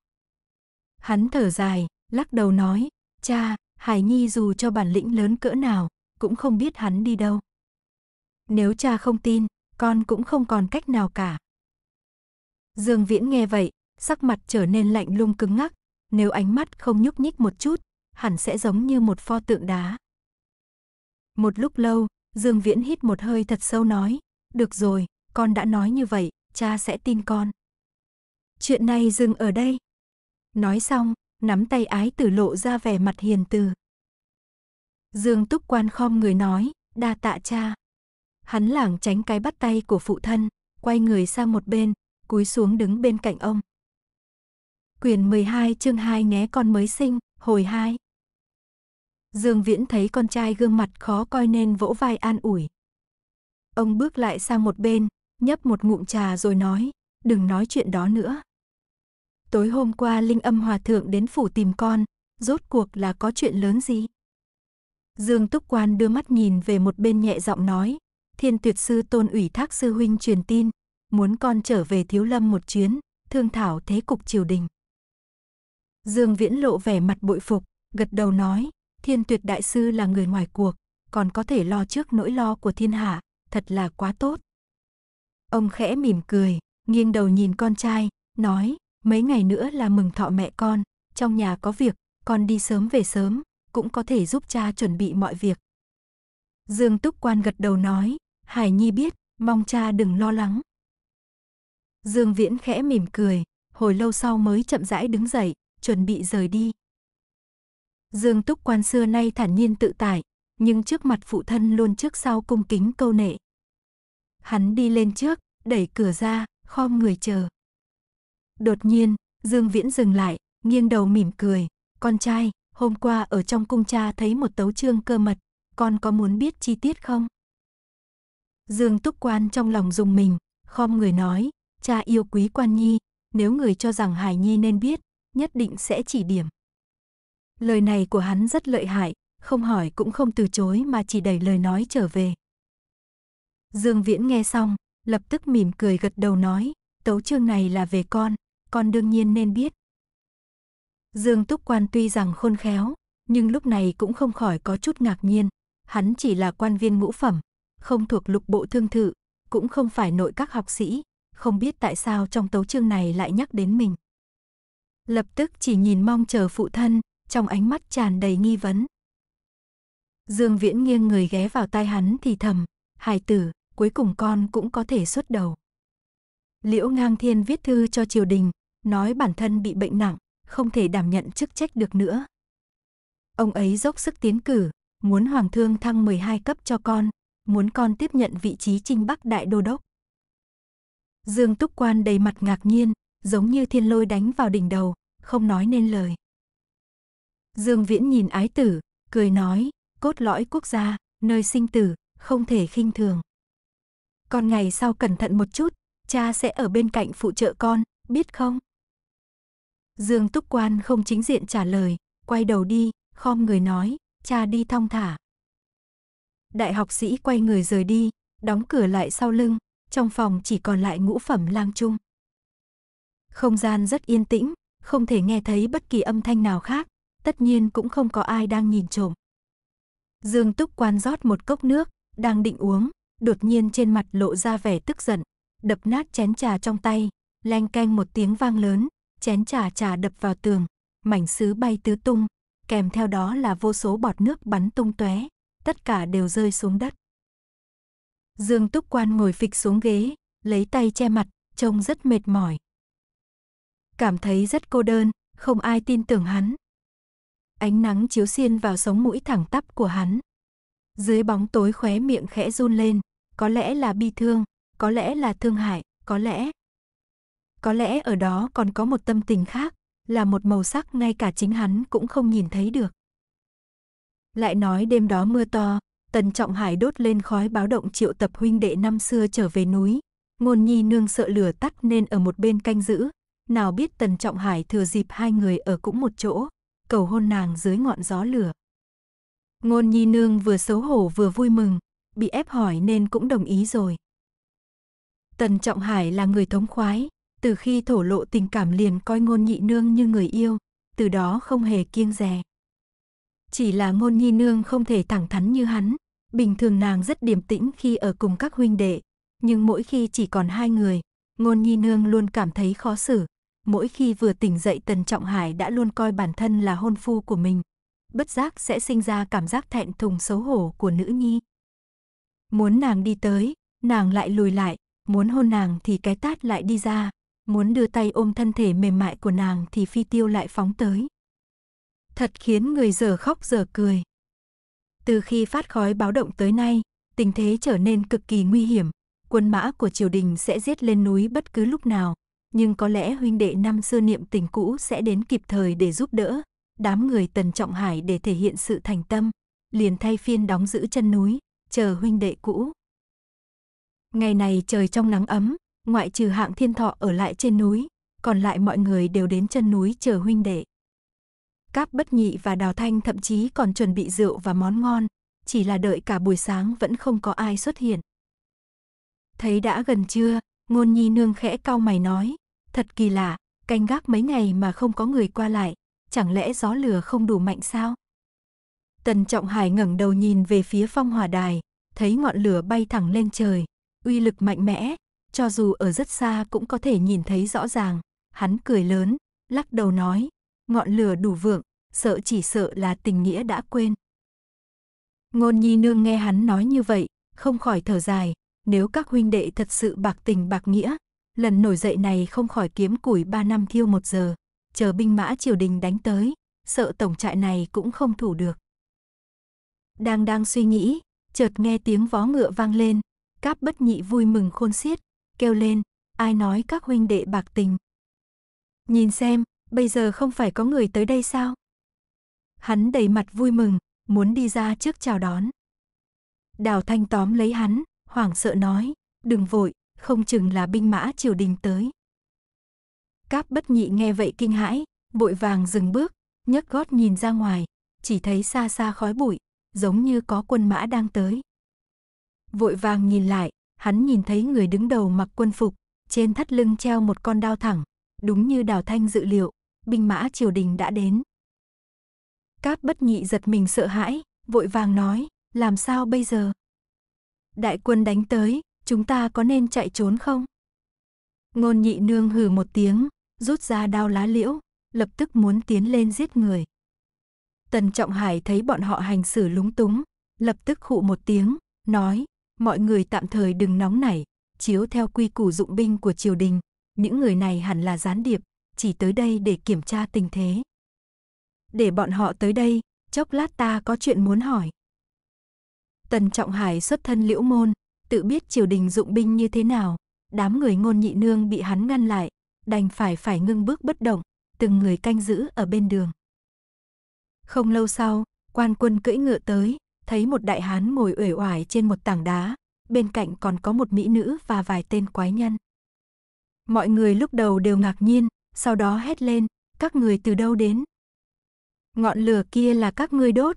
Hắn thở dài, lắc đầu nói, cha, Hải Nhi dù cho bản lĩnh lớn cỡ nào, cũng không biết hắn đi đâu. Nếu cha không tin, con cũng không còn cách nào cả. Dương Viễn nghe vậy, sắc mặt trở nên lạnh lung cứng ngắc, nếu ánh mắt không nhúc nhích một chút, hẳn sẽ giống như một pho tượng đá. Một lúc lâu, Dương Viễn hít một hơi thật sâu nói, được rồi, con đã nói như vậy, cha sẽ tin con. Chuyện này dừng ở đây. Nói xong, nắm tay ái tử lộ ra vẻ mặt hiền từ. Dương túc quan khom người nói, đa tạ cha. Hắn lảng tránh cái bắt tay của phụ thân, quay người sang một bên, cúi xuống đứng bên cạnh ông. Quyền 12 chương 2 nghé con mới sinh, hồi 2. Dương Viễn thấy con trai gương mặt khó coi nên vỗ vai an ủi. Ông bước lại sang một bên, nhấp một ngụm trà rồi nói, đừng nói chuyện đó nữa. Tối hôm qua Linh âm hòa thượng đến phủ tìm con, rốt cuộc là có chuyện lớn gì? Dương Túc Quan đưa mắt nhìn về một bên nhẹ giọng nói, thiên tuyệt sư tôn ủy thác sư huynh truyền tin, muốn con trở về thiếu lâm một chuyến, thương thảo thế cục triều đình. Dương Viễn lộ vẻ mặt bội phục, gật đầu nói, Thiên tuyệt đại sư là người ngoài cuộc, còn có thể lo trước nỗi lo của thiên hạ, thật là quá tốt. Ông khẽ mỉm cười, nghiêng đầu nhìn con trai, nói, mấy ngày nữa là mừng thọ mẹ con, trong nhà có việc, con đi sớm về sớm, cũng có thể giúp cha chuẩn bị mọi việc. Dương Túc Quan gật đầu nói, Hải Nhi biết, mong cha đừng lo lắng. Dương Viễn khẽ mỉm cười, hồi lâu sau mới chậm rãi đứng dậy, chuẩn bị rời đi. Dương Túc Quan xưa nay thản nhiên tự tại, nhưng trước mặt phụ thân luôn trước sau cung kính câu nệ. Hắn đi lên trước, đẩy cửa ra, khom người chờ. Đột nhiên, Dương Viễn dừng lại, nghiêng đầu mỉm cười, "Con trai, hôm qua ở trong cung cha thấy một tấu chương cơ mật, con có muốn biết chi tiết không?" Dương Túc Quan trong lòng dùng mình, khom người nói, "Cha yêu quý Quan Nhi, nếu người cho rằng Hải Nhi nên biết, nhất định sẽ chỉ điểm." Lời này của hắn rất lợi hại, không hỏi cũng không từ chối mà chỉ đẩy lời nói trở về. Dương Viễn nghe xong, lập tức mỉm cười gật đầu nói, tấu chương này là về con, con đương nhiên nên biết. Dương Túc Quan tuy rằng khôn khéo, nhưng lúc này cũng không khỏi có chút ngạc nhiên, hắn chỉ là quan viên ngũ phẩm, không thuộc lục bộ thương thự, cũng không phải nội các học sĩ, không biết tại sao trong tấu chương này lại nhắc đến mình. Lập tức chỉ nhìn mong chờ phụ thân, trong ánh mắt tràn đầy nghi vấn. Dương Viễn nghiêng người ghé vào tai hắn thì thầm, hài tử, cuối cùng con cũng có thể xuất đầu. Liễu Ngang Thiên viết thư cho triều đình, nói bản thân bị bệnh nặng, không thể đảm nhận chức trách được nữa. Ông ấy dốc sức tiến cử, muốn Hoàng thương thăng 12 cấp cho con, muốn con tiếp nhận vị trí Trinh Bắc Đại Đô Đốc. Dương Túc Quan đầy mặt ngạc nhiên, giống như thiên lôi đánh vào đỉnh đầu, không nói nên lời. Dương Viễn nhìn ái tử, cười nói, cốt lõi quốc gia, nơi sinh tử, không thể khinh thường. Con ngày sau cẩn thận một chút, cha sẽ ở bên cạnh phụ trợ con, biết không? Dương Túc Quan không chính diện trả lời, quay đầu đi, khom người nói, cha đi thong thả. Đại học sĩ quay người rời đi, đóng cửa lại sau lưng, trong phòng chỉ còn lại ngũ phẩm lang trung. Không gian rất yên tĩnh, không thể nghe thấy bất kỳ âm thanh nào khác, tất nhiên cũng không có ai đang nhìn trộm. Dương Túc quan rót một cốc nước, đang định uống, đột nhiên trên mặt lộ ra vẻ tức giận, đập nát chén trà trong tay, leng keng một tiếng vang lớn, chén trà trà đập vào tường, mảnh sứ bay tứ tung, kèm theo đó là vô số bọt nước bắn tung tóe, tất cả đều rơi xuống đất. Dương Túc Quan ngồi phịch xuống ghế, lấy tay che mặt, trông rất mệt mỏi. Cảm thấy rất cô đơn, không ai tin tưởng hắn, ánh nắng chiếu xiên vào sống mũi thẳng tắp của hắn. Dưới bóng tối khóe miệng khẽ run lên, có lẽ là bi thương, có lẽ là thương hại, có lẽ. Có lẽ ở đó còn có một tâm tình khác, là một màu sắc ngay cả chính hắn cũng không nhìn thấy được. Lại nói đêm đó mưa to, Tần Trọng Hải đốt lên khói báo động triệu tập huynh đệ năm xưa trở về núi. Ngôn Nhi nương sợ lửa tắt nên ở một bên canh giữ, nào biết Tần Trọng Hải thừa dịp hai người ở cũng một chỗ, cầu hôn nàng dưới ngọn gió lửa. Ngôn nhi nương vừa xấu hổ vừa vui mừng, bị ép hỏi nên cũng đồng ý rồi. Tần Trọng Hải là người thống khoái, từ khi thổ lộ tình cảm liền coi ngôn nhị nương như người yêu, từ đó không hề kiêng dè. Chỉ là ngôn nhi nương không thể thẳng thắn như hắn, bình thường nàng rất điềm tĩnh khi ở cùng các huynh đệ, nhưng mỗi khi chỉ còn hai người, ngôn nhi nương luôn cảm thấy khó xử, mỗi khi vừa tỉnh dậy Tần Trọng Hải đã luôn coi bản thân là hôn phu của mình. Bất giác sẽ sinh ra cảm giác thẹn thùng xấu hổ của nữ nhi. Muốn nàng đi tới, nàng lại lùi lại, muốn hôn nàng thì cái tát lại đi ra, muốn đưa tay ôm thân thể mềm mại của nàng thì phi tiêu lại phóng tới. Thật khiến người giờ khóc giờ cười. Từ khi phát khói báo động tới nay, tình thế trở nên cực kỳ nguy hiểm, quân mã của triều đình sẽ giết lên núi bất cứ lúc nào, nhưng có lẽ huynh đệ năm xưa niệm tình cũ sẽ đến kịp thời để giúp đỡ. Đám người Tần Trọng Hải để thể hiện sự thành tâm, liền thay phiên đóng giữ chân núi, chờ huynh đệ cũ. Ngày này trời trong nắng ấm, ngoại trừ hạng thiên thọ ở lại trên núi, còn lại mọi người đều đến chân núi chờ huynh đệ. Cáp bất nhị và đào thanh thậm chí còn chuẩn bị rượu và món ngon, chỉ là đợi cả buổi sáng vẫn không có ai xuất hiện. Thấy đã gần trưa ngôn nhi nương khẽ cau mày nói, Thật kỳ lạ, canh gác mấy ngày mà không có người qua lại, chẳng lẽ gió lửa không đủ mạnh sao? Tần Trọng Hải ngẩng đầu nhìn về phía phong hỏa đài, thấy ngọn lửa bay thẳng lên trời, uy lực mạnh mẽ, cho dù ở rất xa cũng có thể nhìn thấy rõ ràng. Hắn cười lớn, lắc đầu nói, ngọn lửa đủ vượng, sợ chỉ sợ là tình nghĩa đã quên. Ngôn nhi nương nghe hắn nói như vậy, không khỏi thở dài, nếu các huynh đệ thật sự bạc tình bạc nghĩa, lần nổi dậy này không khỏi kiếm củi ba năm thiêu một giờ, chờ binh mã triều đình đánh tới, sợ tổng trại này cũng không thủ được. Đang đang suy nghĩ, chợt nghe tiếng vó ngựa vang lên, cáp bất nhị vui mừng khôn xiết, kêu lên, ai nói các huynh đệ bạc tình. Nhìn xem, bây giờ không phải có người tới đây sao? Hắn đầy mặt vui mừng, muốn đi ra trước chào đón. Đào Thanh tóm lấy hắn, hoảng sợ nói, đừng vội, không chừng là binh mã triều đình tới. Cáp bất nhị nghe vậy kinh hãi, vội vàng dừng bước, nhấc gót nhìn ra ngoài, chỉ thấy xa xa khói bụi, giống như có quân mã đang tới. Vội vàng nhìn lại, hắn nhìn thấy người đứng đầu mặc quân phục, trên thắt lưng treo một con đao thẳng, đúng như Đào Thanh dự liệu, binh mã triều đình đã đến. Cáp bất nhị giật mình sợ hãi, vội vàng nói, làm sao bây giờ? Đại quân đánh tới, chúng ta có nên chạy trốn không? Ngôn nhị nương hừ một tiếng, rút ra đao lá liễu, lập tức muốn tiến lên giết người. Tần Trọng Hải thấy bọn họ hành xử lúng túng, lập tức hụ một tiếng, nói, mọi người tạm thời đừng nóng nảy, chiếu theo quy củ dụng binh của triều đình, những người này hẳn là gián điệp, chỉ tới đây để kiểm tra tình thế. Để bọn họ tới đây, chốc lát ta có chuyện muốn hỏi. Tần Trọng Hải xuất thân liễu môn, tự biết triều đình dụng binh như thế nào, đám người ngôn nhị nương bị hắn ngăn lại, đành phải phải ngưng bước bất động, từng người canh giữ ở bên đường. Không lâu sau, quan quân cưỡi ngựa tới, thấy một đại hán ngồi uể oải trên một tảng đá, bên cạnh còn có một mỹ nữ và vài tên quái nhân. Mọi người lúc đầu đều ngạc nhiên, sau đó hét lên, các người từ đâu đến? Ngọn lửa kia là các ngươi đốt.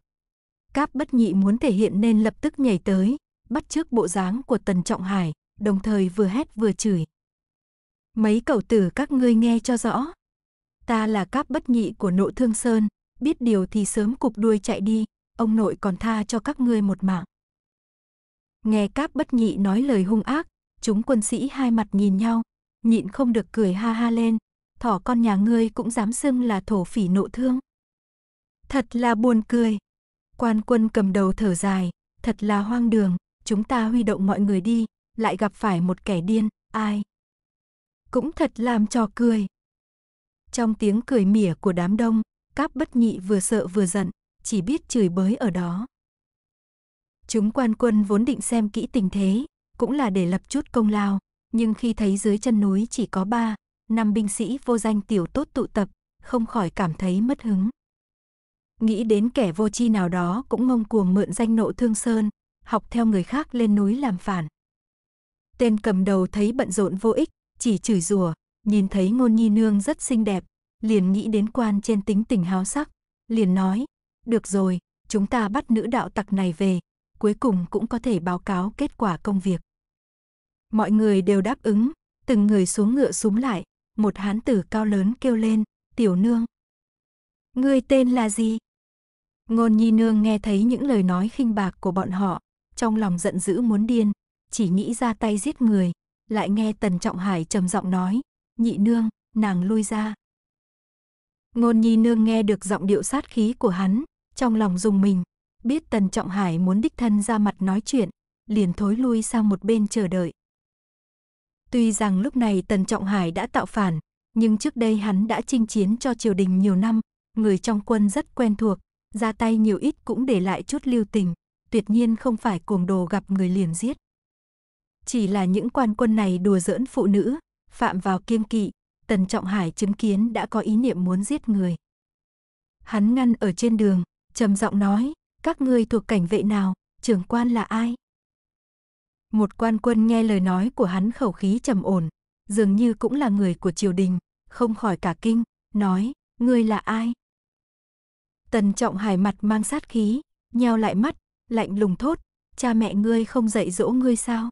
Cáp bất nhị muốn thể hiện nên lập tức nhảy tới, bắt trước bộ dáng của Tần Trọng Hải, đồng thời vừa hét vừa chửi. Mấy cậu tử các ngươi nghe cho rõ. Ta là cáp bất nhị của nộ thương sơn, biết điều thì sớm cục đuôi chạy đi, ông nội còn tha cho các ngươi một mạng. Nghe cáp bất nhị nói lời hung ác, chúng quân sĩ hai mặt nhìn nhau, nhịn không được cười ha ha lên, thỏ con nhà ngươi cũng dám xưng là thổ phỉ nộ thương. Thật là buồn cười. Quan quân cầm đầu thở dài, thật là hoang đường, chúng ta huy động mọi người đi, lại gặp phải một kẻ điên, ai. Cũng thật làm trò cười. Trong tiếng cười mỉa của đám đông, các bất nhị vừa sợ vừa giận, chỉ biết chửi bới ở đó. Chúng quan quân vốn định xem kỹ tình thế, cũng là để lập chút công lao, nhưng khi thấy dưới chân núi chỉ có ba, năm binh sĩ vô danh tiểu tốt tụ tập, không khỏi cảm thấy mất hứng. Nghĩ đến kẻ vô tri nào đó cũng ngông cuồng mượn danh nộ thương sơn, học theo người khác lên núi làm phản. Tên cầm đầu thấy bận rộn vô ích, chỉ chửi rủa, nhìn thấy ngôn nhi nương rất xinh đẹp, liền nghĩ đến quan trên tính tình háo sắc, liền nói, được rồi, chúng ta bắt nữ đạo tặc này về, cuối cùng cũng có thể báo cáo kết quả công việc. Mọi người đều đáp ứng, từng người xuống ngựa súng lại, một hán tử cao lớn kêu lên, tiểu nương. Ngươi tên là gì? Ngôn nhi nương nghe thấy những lời nói khinh bạc của bọn họ, trong lòng giận dữ muốn điên, chỉ nghĩ ra tay giết người, lại nghe Tần Trọng Hải trầm giọng nói, nhị nương, nàng lui ra. Ngôn nhi nương nghe được giọng điệu sát khí của hắn, trong lòng dùng mình, biết Tần Trọng Hải muốn đích thân ra mặt nói chuyện, liền thối lui sang một bên chờ đợi. Tuy rằng lúc này Tần Trọng Hải đã tạo phản, nhưng trước đây hắn đã chinh chiến cho triều đình nhiều năm, người trong quân rất quen thuộc, ra tay nhiều ít cũng để lại chút lưu tình tuyệt nhiên không phải cuồng đồ gặp người liền giết. Chỉ là những quan quân này đùa giỡn phụ nữ, phạm vào kiêng kỵ, Tần Trọng Hải chứng kiến đã có ý niệm muốn giết người. Hắn ngăn ở trên đường, trầm giọng nói, các ngươi thuộc cảnh vệ nào, trưởng quan là ai? Một quan quân nghe lời nói của hắn khẩu khí trầm ổn, dường như cũng là người của triều đình, không khỏi cả kinh, nói, ngươi là ai? Tần Trọng Hải mặt mang sát khí, nheo lại mắt, lạnh lùng thốt, cha mẹ ngươi không dạy dỗ ngươi sao?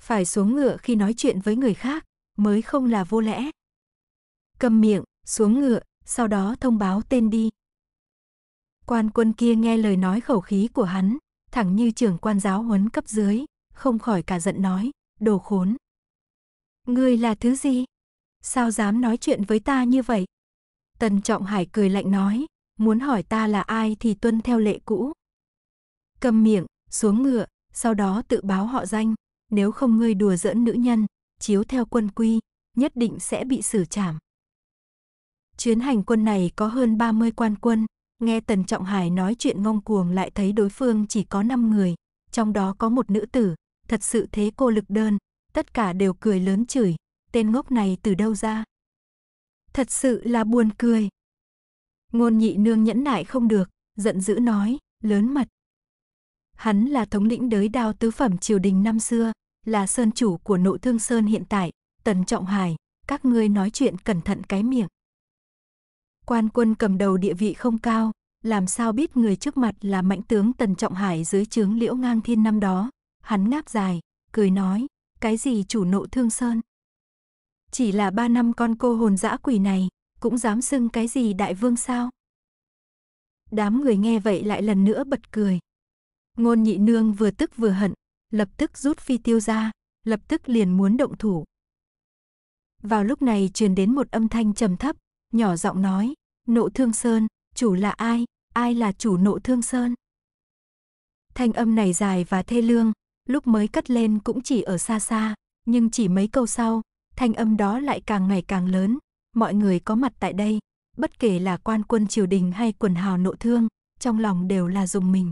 Phải xuống ngựa khi nói chuyện với người khác, mới không là vô lẽ. Cầm miệng, xuống ngựa, sau đó thông báo tên đi. Quan quân kia nghe lời nói khẩu khí của hắn, thẳng như trưởng quan giáo huấn cấp dưới, không khỏi cả giận nói, đồ khốn. Ngươi là thứ gì? Sao dám nói chuyện với ta như vậy? Tần Trọng Hải cười lạnh nói, muốn hỏi ta là ai thì tuân theo lệ cũ câm miệng, xuống ngựa, sau đó tự báo họ danh, nếu không ngươi đùa giỡn nữ nhân, chiếu theo quân quy, nhất định sẽ bị xử trảm. Chuyến hành quân này có hơn 30 quan quân, nghe Tần Trọng Hải nói chuyện ngông cuồng lại thấy đối phương chỉ có 5 người, trong đó có một nữ tử, thật sự thế cô lực đơn, tất cả đều cười lớn chửi, tên ngốc này từ đâu ra. Thật sự là buồn cười. Ngôn nhị nương nhẫn nại không được, giận dữ nói, lớn mật, Hắn là thống lĩnh đới đao tứ phẩm triều đình năm xưa, là sơn chủ của nội thương sơn hiện tại, Tần Trọng Hải, các ngươi nói chuyện cẩn thận cái miệng. Quan quân cầm đầu địa vị không cao, làm sao biết người trước mặt là mạnh tướng Tần Trọng Hải dưới trướng liễu ngang thiên năm đó. Hắn ngáp dài, cười nói, cái gì chủ nội thương sơn. Chỉ là ba năm con cô hồn dã quỷ này, cũng dám xưng cái gì đại vương sao. Đám người nghe vậy lại lần nữa bật cười, Ngôn nhị nương vừa tức vừa hận, lập tức rút phi tiêu ra, lập tức liền muốn động thủ. Vào lúc này truyền đến một âm thanh trầm thấp, nhỏ giọng nói, nộ thương sơn, chủ là ai, ai là chủ nộ thương sơn. Thanh âm này dài và thê lương, lúc mới cất lên cũng chỉ ở xa xa, nhưng chỉ mấy câu sau, thanh âm đó lại càng ngày càng lớn, mọi người có mặt tại đây, bất kể là quan quân triều đình hay quần hào nộ thương, trong lòng đều là dùng mình.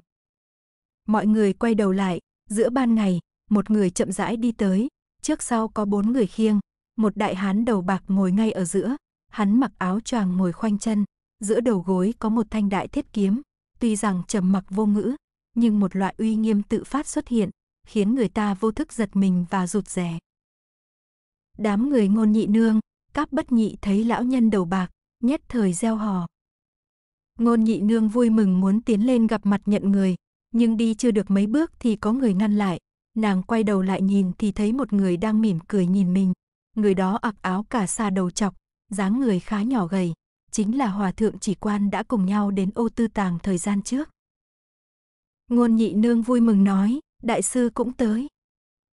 Mọi người quay đầu lại, giữa ban ngày, một người chậm rãi đi tới, trước sau có bốn người khiêng, một đại hán đầu bạc ngồi ngay ở giữa, hắn mặc áo choàng ngồi khoanh chân, giữa đầu gối có một thanh đại thiết kiếm, tuy rằng trầm mặc vô ngữ, nhưng một loại uy nghiêm tự phát xuất hiện, khiến người ta vô thức giật mình và rụt rè. Đám người ngôn nhị nương, các bất nhị thấy lão nhân đầu bạc, nhất thời gieo hò. Ngôn nhị nương vui mừng muốn tiến lên gặp mặt nhận người, nhưng đi chưa được mấy bước thì có người ngăn lại. Nàng quay đầu lại nhìn thì thấy một người đang mỉm cười nhìn mình. Người đó mặc áo cà sa đầu chọc, dáng người khá nhỏ gầy, chính là hòa thượng chỉ quan đã cùng nhau đến ô tư tàng thời gian trước. Ngôn nhị nương vui mừng nói, đại sư cũng tới.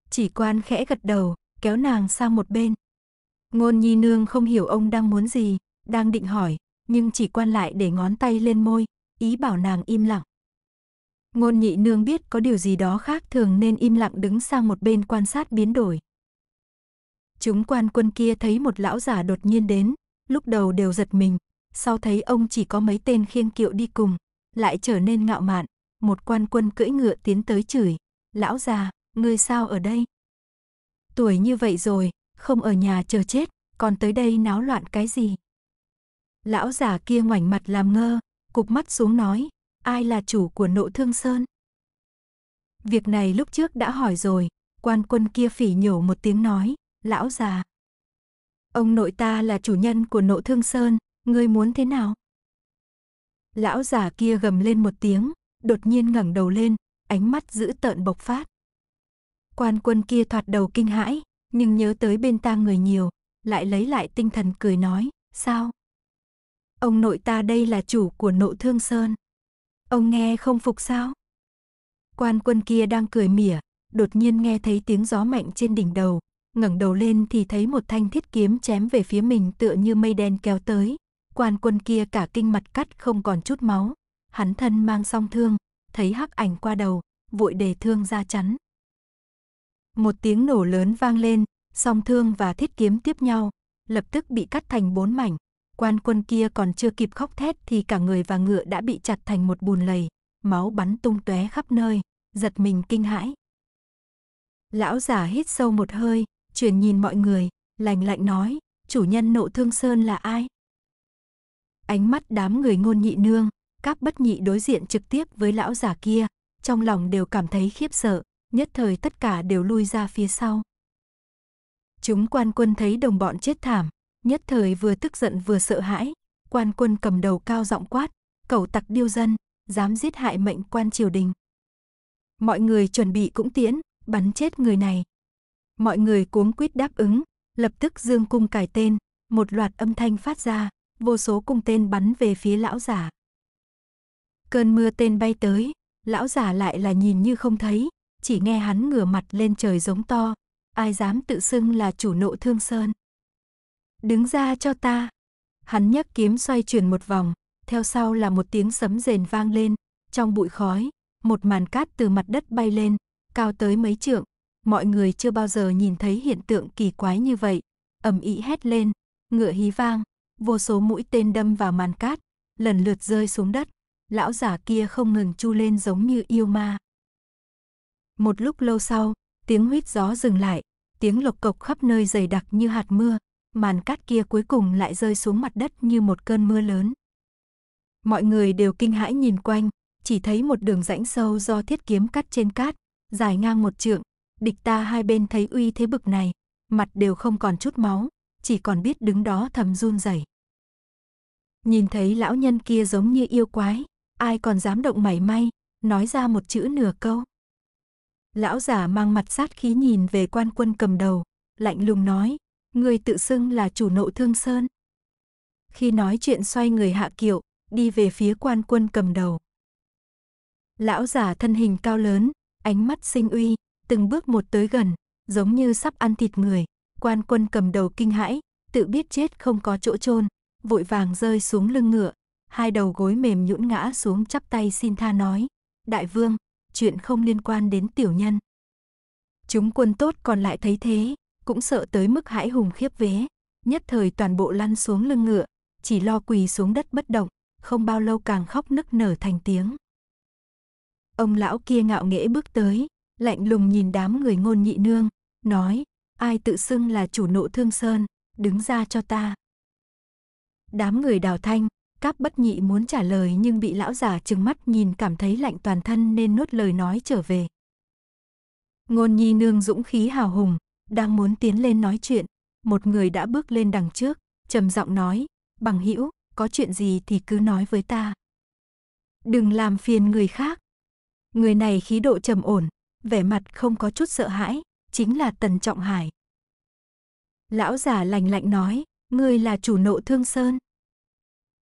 Chỉ quan khẽ gật đầu, kéo nàng sang một bên. Ngôn nhị nương không hiểu ông đang muốn gì, đang định hỏi, nhưng chỉ quan lại để ngón tay lên môi, ý bảo nàng im lặng. Ngôn nhị nương biết có điều gì đó khác thường nên im lặng đứng sang một bên quan sát biến đổi. Chúng quan quân kia thấy một lão giả đột nhiên đến, lúc đầu đều giật mình, sau thấy ông chỉ có mấy tên khiêng kiệu đi cùng, lại trở nên ngạo mạn, một quan quân cưỡi ngựa tiến tới chửi, lão già, ngươi sao ở đây? Tuổi như vậy rồi, không ở nhà chờ chết, còn tới đây náo loạn cái gì? Lão già kia ngoảnh mặt làm ngơ, cục mắt xuống nói, ai là chủ của nộ thương sơn? Việc này lúc trước đã hỏi rồi, quan quân kia phỉ nhổ một tiếng nói, lão già. Ông nội ta là chủ nhân của nộ thương sơn, ngươi muốn thế nào? Lão già kia gầm lên một tiếng, đột nhiên ngẩng đầu lên, ánh mắt giữ tợn bộc phát. Quan quân kia thoạt đầu kinh hãi, nhưng nhớ tới bên ta người nhiều, lại lấy lại tinh thần cười nói, sao? Ông nội ta đây là chủ của nộ thương sơn. Ông nghe không phục sao? Quan quân kia đang cười mỉa, đột nhiên nghe thấy tiếng gió mạnh trên đỉnh đầu, ngẩng đầu lên thì thấy một thanh thiết kiếm chém về phía mình tựa như mây đen kéo tới. Quan quân kia cả kinh mặt cắt không còn chút máu, hắn thân mang song thương, thấy hắc ảnh qua đầu, vội đề thương ra chắn. Một tiếng nổ lớn vang lên, song thương và thiết kiếm tiếp nhau, lập tức bị cắt thành bốn mảnh, Quan quân kia còn chưa kịp khóc thét thì cả người và ngựa đã bị chặt thành một bùn lầy, máu bắn tung tóe khắp nơi, giật mình kinh hãi. Lão già hít sâu một hơi, chuyển nhìn mọi người, lành lạnh nói, chủ nhân nộ thương sơn là ai? Ánh mắt đám người ngôn nhị nương, các bất nhị đối diện trực tiếp với lão già kia, trong lòng đều cảm thấy khiếp sợ, nhất thời tất cả đều lui ra phía sau. Chúng quan quân thấy đồng bọn chết thảm, Nhất thời vừa tức giận vừa sợ hãi, quan quân cầm đầu cao giọng quát, cẩu tặc điêu dân, dám giết hại mệnh quan triều đình. Mọi người chuẩn bị cũng tiễn, bắn chết người này. Mọi người cuống quýt đáp ứng, lập tức dương cung cải tên, một loạt âm thanh phát ra, vô số cung tên bắn về phía lão giả. Cơn mưa tên bay tới, lão giả lại là nhìn như không thấy, chỉ nghe hắn ngửa mặt lên trời giống to, ai dám tự xưng là chủ nộ thương sơn. Đứng ra cho ta. Hắn nhấc kiếm xoay chuyển một vòng, theo sau là một tiếng sấm rền vang lên, trong bụi khói, một màn cát từ mặt đất bay lên, cao tới mấy trượng, mọi người chưa bao giờ nhìn thấy hiện tượng kỳ quái như vậy, ầm ĩ hét lên, ngựa hí vang, vô số mũi tên đâm vào màn cát, lần lượt rơi xuống đất, lão giả kia không ngừng chu lên giống như yêu ma. Một lúc lâu sau, tiếng huýt gió dừng lại, tiếng lộc cộc khắp nơi dày đặc như hạt mưa, màn cát kia cuối cùng lại rơi xuống mặt đất như một cơn mưa lớn. Mọi người đều kinh hãi nhìn quanh, chỉ thấy một đường rãnh sâu do thiết kiếm cắt trên cát, dài ngang một trượng, địch ta hai bên thấy uy thế bực này, mặt đều không còn chút máu, chỉ còn biết đứng đó thầm run rẩy. Nhìn thấy lão nhân kia giống như yêu quái, ai còn dám động mảy may, nói ra một chữ nửa câu. Lão giả mang mặt sát khí nhìn về quan quân cầm đầu, lạnh lùng nói, Người tự xưng là chủ nộ thương sơn. Khi nói chuyện xoay người hạ kiệu, đi về phía quan quân cầm đầu. Lão già thân hình cao lớn, ánh mắt sinh uy, từng bước một tới gần, giống như sắp ăn thịt người. Quan quân cầm đầu kinh hãi, tự biết chết không có chỗ chôn, vội vàng rơi xuống lưng ngựa, hai đầu gối mềm nhũn ngã xuống chắp tay xin tha nói, "Đại vương, chuyện không liên quan đến tiểu nhân." Chúng quân tốt còn lại thấy thế, cũng sợ tới mức hãi hùng khiếp vế, nhất thời toàn bộ lăn xuống lưng ngựa, chỉ lo quỳ xuống đất bất động, không bao lâu càng khóc nức nở thành tiếng. Ông lão kia ngạo nghễ bước tới, lạnh lùng nhìn đám người ngôn nhị nương, nói, ai tự xưng là chủ nộ thương sơn, đứng ra cho ta. Đám người đào thanh, cáp bất nhị muốn trả lời nhưng bị lão già trừng mắt nhìn cảm thấy lạnh toàn thân nên nuốt lời nói trở về. Ngôn nhi nương dũng khí hào hùng, đang muốn tiến lên nói chuyện, một người đã bước lên đằng trước, trầm giọng nói, bằng hữu có chuyện gì thì cứ nói với ta. Đừng làm phiền người khác. Người này khí độ trầm ổn, vẻ mặt không có chút sợ hãi, chính là Tần Trọng Hải. Lão già lành lạnh nói, ngươi là chủ nộ thương sơn.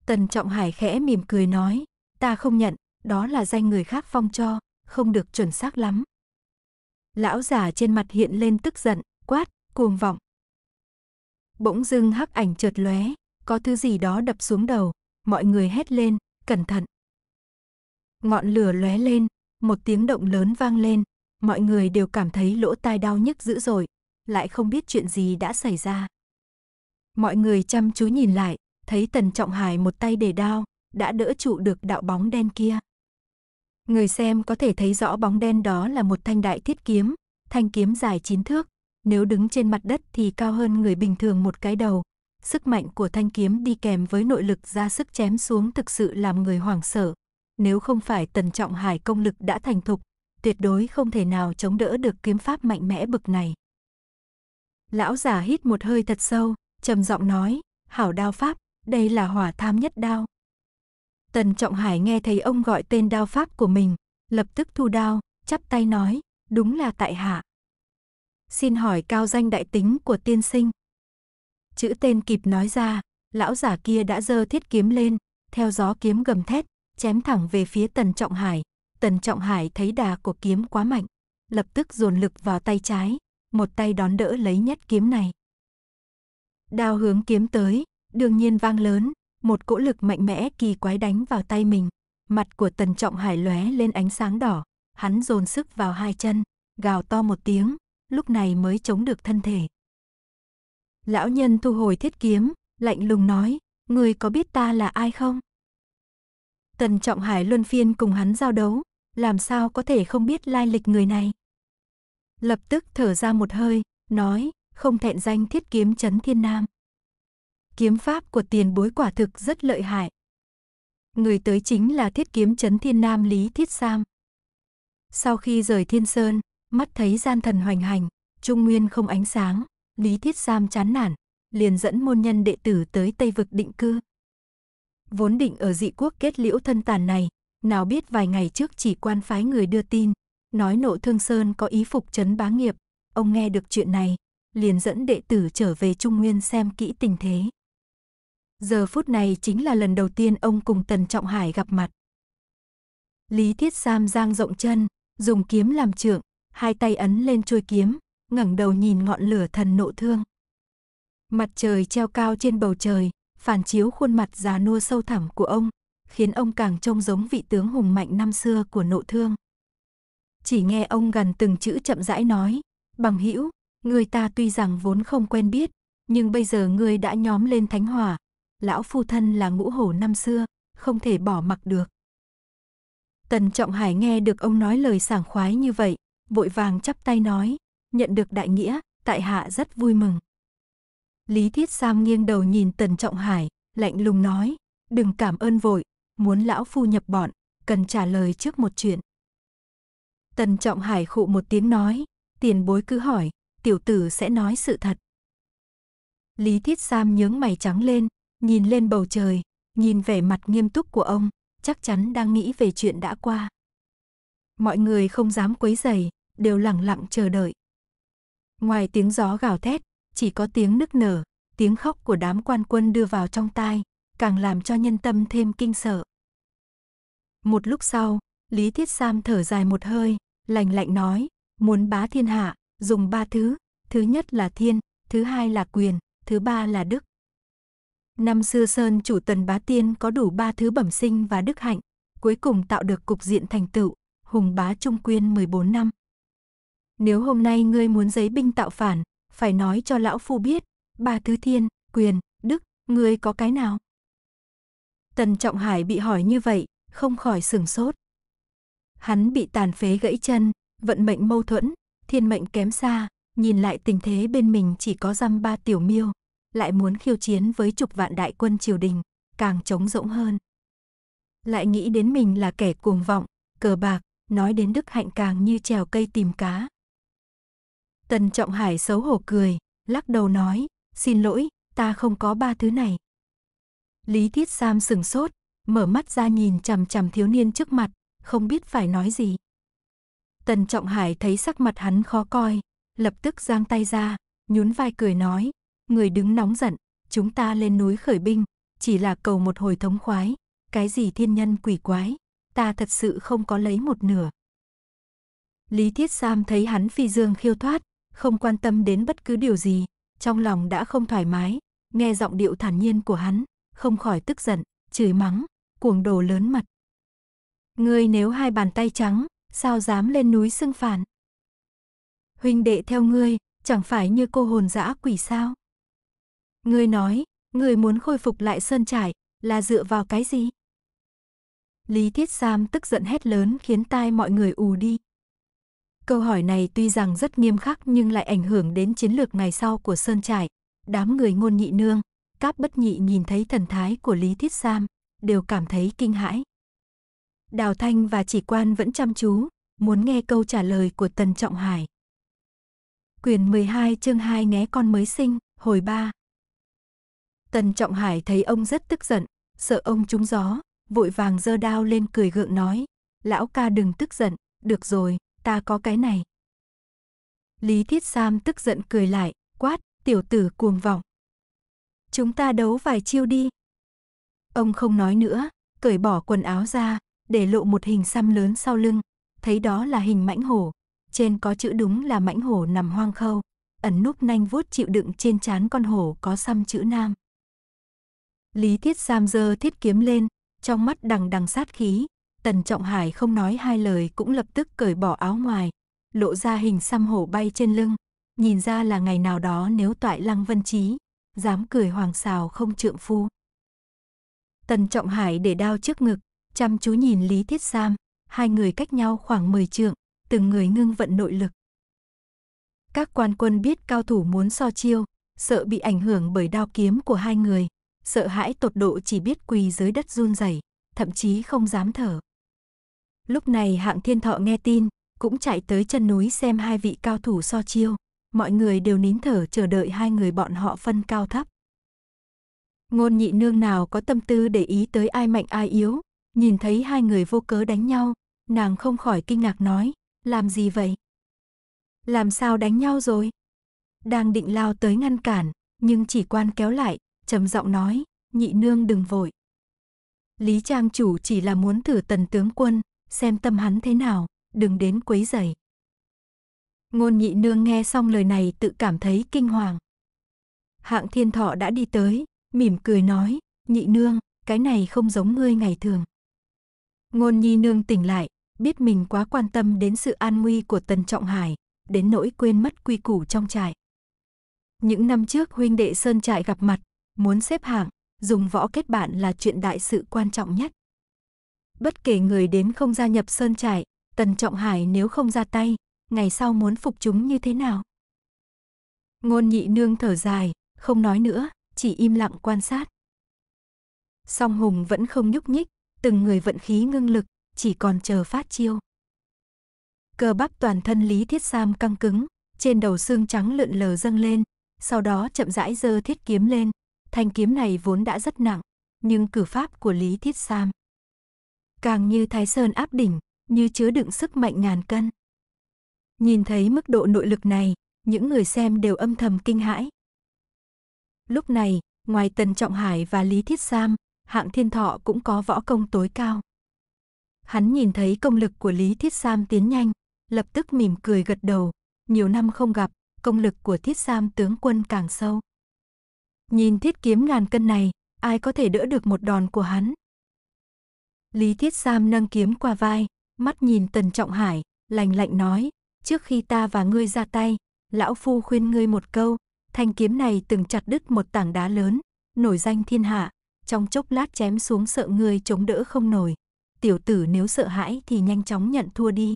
Tần Trọng Hải khẽ mỉm cười nói, ta không nhận, đó là danh người khác phong cho, không được chuẩn xác lắm. Lão già trên mặt hiện lên tức giận, quát, cuồng vọng. Bỗng dưng hắc ảnh chợt lóe, có thứ gì đó đập xuống đầu, mọi người hét lên, cẩn thận. Ngọn lửa lóe lên, một tiếng động lớn vang lên, mọi người đều cảm thấy lỗ tai đau nhức dữ dội, lại không biết chuyện gì đã xảy ra. Mọi người chăm chú nhìn lại, thấy Tần Trọng Hải một tay để đao, đã đỡ trụ được đạo bóng đen kia. Người xem có thể thấy rõ bóng đen đó là một thanh đại thiết kiếm, thanh kiếm dài chín thước, nếu đứng trên mặt đất thì cao hơn người bình thường một cái đầu. Sức mạnh của thanh kiếm đi kèm với nội lực ra sức chém xuống thực sự làm người hoảng sợ. Nếu không phải tần trọng hải công lực đã thành thục, tuyệt đối không thể nào chống đỡ được kiếm pháp mạnh mẽ bực này. Lão giả hít một hơi thật sâu, trầm giọng nói, hảo đao pháp, đây là hỏa tham nhất đao. Tần Trọng Hải nghe thấy ông gọi tên đao pháp của mình, lập tức thu đao, chắp tay nói, đúng là tại hạ xin hỏi cao danh đại tính của tiên sinh. Chữ tên kịp nói ra, lão giả kia đã giơ thiết kiếm lên, theo gió kiếm gầm thét, chém thẳng về phía Tần Trọng Hải. Tần Trọng Hải thấy đà của kiếm quá mạnh, lập tức dồn lực vào tay trái, một tay đón đỡ lấy nhát kiếm này. Đao hướng kiếm tới, đương nhiên vang lớn, một cỗ lực mạnh mẽ kỳ quái đánh vào tay mình. Mặt của Tần Trọng Hải lóe lên ánh sáng đỏ, hắn dồn sức vào hai chân, gào to một tiếng, lúc này mới chống được thân thể. Lão nhân thu hồi thiết kiếm, lạnh lùng nói, người có biết ta là ai không? Tần Trọng Hải luân phiên cùng hắn giao đấu, làm sao có thể không biết lai lịch người này? Lập tức thở ra một hơi, nói, không thẹn danh thiết kiếm chấn thiên nam. Kiếm pháp của tiền bối quả thực rất lợi hại. Người tới chính là thiết kiếm chấn thiên nam Lý Thiết Sam. Sau khi rời Thiên Sơn, Mắt thấy gian thần hoành hành, trung nguyên không ánh sáng, Lý Thiết Sam chán nản, liền dẫn môn nhân đệ tử tới Tây vực định cư. Vốn định ở dị quốc kết liễu thân tàn này, nào biết vài ngày trước chỉ quan phái người đưa tin, nói nộ thương sơn có ý phục trấn bá nghiệp, ông nghe được chuyện này, liền dẫn đệ tử trở về Trung Nguyên xem kỹ tình thế. Giờ phút này chính là lần đầu tiên ông cùng Tần Trọng Hải gặp mặt. Lý Thiết Sam giang rộng chân, dùng kiếm làm trượng, hai tay ấn lên chuôi kiếm, ngẩng đầu nhìn ngọn lửa thần nộ thương. Mặt trời treo cao trên bầu trời, phản chiếu khuôn mặt già nua sâu thẳm của ông, khiến ông càng trông giống vị tướng hùng mạnh năm xưa của nộ thương. Chỉ nghe ông gần từng chữ chậm rãi nói, bằng hữu, người ta tuy rằng vốn không quen biết, nhưng bây giờ người đã nhóm lên thánh hỏa, lão phu thân là ngũ hổ năm xưa, không thể bỏ mặc được. Tần Trọng Hải nghe được ông nói lời sảng khoái như vậy, vội vàng chắp tay nói, nhận được đại nghĩa, tại hạ rất vui mừng. Lý Thiết Sam nghiêng đầu nhìn Tần Trọng Hải, lạnh lùng nói, đừng cảm ơn vội, muốn lão phu nhập bọn, cần trả lời trước một chuyện. Tần Trọng Hải khụ một tiếng nói, tiền bối cứ hỏi, tiểu tử sẽ nói sự thật. Lý Thiết Sam nhướng mày trắng lên, nhìn lên bầu trời, nhìn vẻ mặt nghiêm túc của ông, chắc chắn đang nghĩ về chuyện đã qua. Mọi người không dám quấy rầy, đều lặng lặng chờ đợi. Ngoài tiếng gió gào thét, chỉ có tiếng nức nở, tiếng khóc của đám quan quân đưa vào trong tai, càng làm cho nhân tâm thêm kinh sợ. Một lúc sau, Lý Thiết Sam thở dài một hơi, lành lạnh nói, muốn bá thiên hạ, dùng ba thứ, thứ nhất là thiên, thứ hai là quyền, thứ ba là đức. Năm xưa Sơn chủ Tần Bá Tiên có đủ ba thứ bẩm sinh và đức hạnh, cuối cùng tạo được cục diện thành tựu, hùng bá trung quyên 14 năm. Nếu hôm nay ngươi muốn giấy binh tạo phản, phải nói cho lão phu biết, ba thứ thiên, quyền, đức, ngươi có cái nào? Tần Trọng Hải bị hỏi như vậy, không khỏi sửng sốt. Hắn bị tàn phế gãy chân, vận mệnh mâu thuẫn, thiên mệnh kém xa, nhìn lại tình thế bên mình chỉ có răm ba tiểu miêu, lại muốn khiêu chiến với chục vạn đại quân triều đình, càng trống rỗng hơn. Lại nghĩ đến mình là kẻ cuồng vọng, cờ bạc, nói đến đức hạnh càng như trèo cây tìm cá. Tần Trọng Hải xấu hổ cười, lắc đầu nói, xin lỗi, ta không có ba thứ này. Lý Thiết Sam sừng sốt, mở mắt ra nhìn chằm chằm thiếu niên trước mặt, không biết phải nói gì. Tần Trọng Hải thấy sắc mặt hắn khó coi, lập tức giang tay ra, nhún vai cười nói, người đứng nóng giận, chúng ta lên núi khởi binh, chỉ là cầu một hồi thống khoái, cái gì thiên nhân quỷ quái, ta thật sự không có lấy một nửa. Lý Thiết Sam thấy hắn phi dương khiêu thoát, không quan tâm đến bất cứ điều gì, trong lòng đã không thoải mái, nghe giọng điệu thản nhiên của hắn, không khỏi tức giận, chửi mắng, cuồng đồ lớn mặt Ngươi nếu hai bàn tay trắng, sao dám lên núi xưng phản? Huynh đệ theo ngươi, chẳng phải như cô hồn dã quỷ sao? Ngươi nói, ngươi muốn khôi phục lại sơn trải, là dựa vào cái gì? Lý Thiết Sam tức giận hét lớn khiến tai mọi người ù đi. Câu hỏi này tuy rằng rất nghiêm khắc nhưng lại ảnh hưởng đến chiến lược ngày sau của Sơn Trải. Đám người ngôn nhị nương, cáp bất nhị nhìn thấy thần thái của Lý Thiết Sam, đều cảm thấy kinh hãi. Đào Thanh và chỉ quan vẫn chăm chú, muốn nghe câu trả lời của Tần Trọng Hải. Quyền 12 chương 2 né con mới sinh, hồi 3. Tần Trọng Hải thấy ông rất tức giận, sợ ông trúng gió, vội vàng giơ đao lên cười gượng nói, lão ca đừng tức giận, được rồi, ta có cái này. Lý Thiết Sam tức giận cười lại, quát, tiểu tử cuồng vọng. Chúng ta đấu vài chiêu đi. Ông không nói nữa, cởi bỏ quần áo ra, để lộ một hình xăm lớn sau lưng, thấy đó là hình mãnh hổ, trên có chữ đúng là mãnh hổ nằm hoang khâu, ẩn núp nanh vuốt chịu đựng trên trán con hổ có xăm chữ nam. Lý Thiết Sam giơ thiết kiếm lên, trong mắt đằng đằng sát khí, Tần Trọng Hải không nói hai lời cũng lập tức cởi bỏ áo ngoài, lộ ra hình xăm hổ bay trên lưng, nhìn ra là ngày nào đó nếu toại lăng vân trí, dám cười hoàng xào không trượng phu. Tần Trọng Hải để đao trước ngực, chăm chú nhìn Lý Thiết Sam, hai người cách nhau khoảng 10 trượng, từng người ngưng vận nội lực. Các quan quân biết cao thủ muốn so chiêu, sợ bị ảnh hưởng bởi đao kiếm của hai người, sợ hãi tột độ chỉ biết quỳ dưới đất run rẩy, thậm chí không dám thở. Lúc này hạng thiên thọ nghe tin, cũng chạy tới chân núi xem hai vị cao thủ so chiêu. Mọi người đều nín thở chờ đợi hai người bọn họ phân cao thấp. Ngôn nhị nương nào có tâm tư để ý tới ai mạnh ai yếu, nhìn thấy hai người vô cớ đánh nhau, nàng không khỏi kinh ngạc nói, làm gì vậy? Làm sao đánh nhau rồi? Đang định lao tới ngăn cản, nhưng chỉ quan kéo lại, trầm giọng nói, nhị nương đừng vội. Lý Trang chủ chỉ là muốn thử tần tướng quân, xem tâm hắn thế nào, đừng đến quấy rầy. Ngôn nhị nương nghe xong lời này tự cảm thấy kinh hoàng. Hạng thiên thọ đã đi tới, mỉm cười nói, nhị nương, cái này không giống ngươi ngày thường. Ngôn nhi nương tỉnh lại, biết mình quá quan tâm đến sự an nguy của Tần Trọng Hải, đến nỗi quên mất quy củ trong trại. Những năm trước huynh đệ Sơn trại gặp mặt, muốn xếp hạng, dùng võ kết bạn là chuyện đại sự quan trọng nhất. Bất kể người đến không gia nhập Sơn Trại, Tần Trọng Hải nếu không ra tay, ngày sau muốn phục chúng như thế nào? Ngôn nhị nương thở dài, không nói nữa, chỉ im lặng quan sát. Song Hùng vẫn không nhúc nhích, từng người vận khí ngưng lực, chỉ còn chờ phát chiêu. Cơ bắp toàn thân Lý Thiết Sam căng cứng, trên đầu xương trắng lượn lờ dâng lên, sau đó chậm rãi giơ thiết kiếm lên. Thanh kiếm này vốn đã rất nặng, nhưng cử pháp của Lý Thiết Sam càng như thái sơn áp đỉnh, như chứa đựng sức mạnh ngàn cân. Nhìn thấy mức độ nội lực này, những người xem đều âm thầm kinh hãi. Lúc này, ngoài Tần Trọng Hải và Lý Thiết Sam, hạng thiên thọ cũng có võ công tối cao. Hắn nhìn thấy công lực của Lý Thiết Sam tiến nhanh, lập tức mỉm cười gật đầu. Nhiều năm không gặp, công lực của Thiết Sam tướng quân càng sâu. Nhìn thiết kiếm ngàn cân này, ai có thể đỡ được một đòn của hắn? Lý Thiết Sam nâng kiếm qua vai, mắt nhìn Tần Trọng Hải, lành lạnh nói, trước khi ta và ngươi ra tay, lão phu khuyên ngươi một câu, thanh kiếm này từng chặt đứt một tảng đá lớn, nổi danh thiên hạ, trong chốc lát chém xuống sợ ngươi chống đỡ không nổi. Tiểu tử nếu sợ hãi thì nhanh chóng nhận thua đi.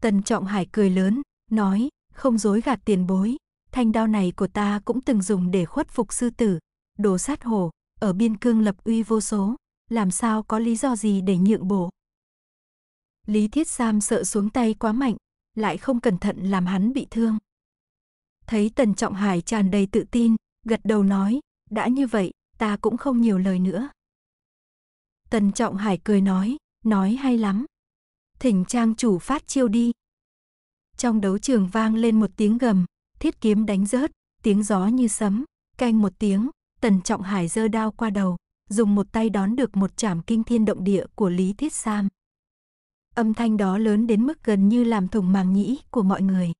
Tần Trọng Hải cười lớn, nói, không dối gạt tiền bối, thanh đao này của ta cũng từng dùng để khuất phục sư tử, đồ sát hổ, ở biên cương lập uy vô số làm sao có lý do gì để nhượng bộ. Lý Thiết Sam sợ xuống tay quá mạnh, lại không cẩn thận làm hắn bị thương. Thấy Tần Trọng Hải tràn đầy tự tin, gật đầu nói, đã như vậy, ta cũng không nhiều lời nữa. Tần Trọng Hải cười nói, nói hay lắm. Thỉnh trang chủ phát chiêu đi. Trong đấu trường vang lên một tiếng gầm, thiết kiếm đánh rớt, tiếng gió như sấm, canh một tiếng, Tần Trọng Hải giơ đao qua đầu dùng một tay đón được một chảm kinh thiên động địa của Lý Thiết Sam. Âm thanh đó lớn đến mức gần như làm thùng màng nhĩ của mọi người.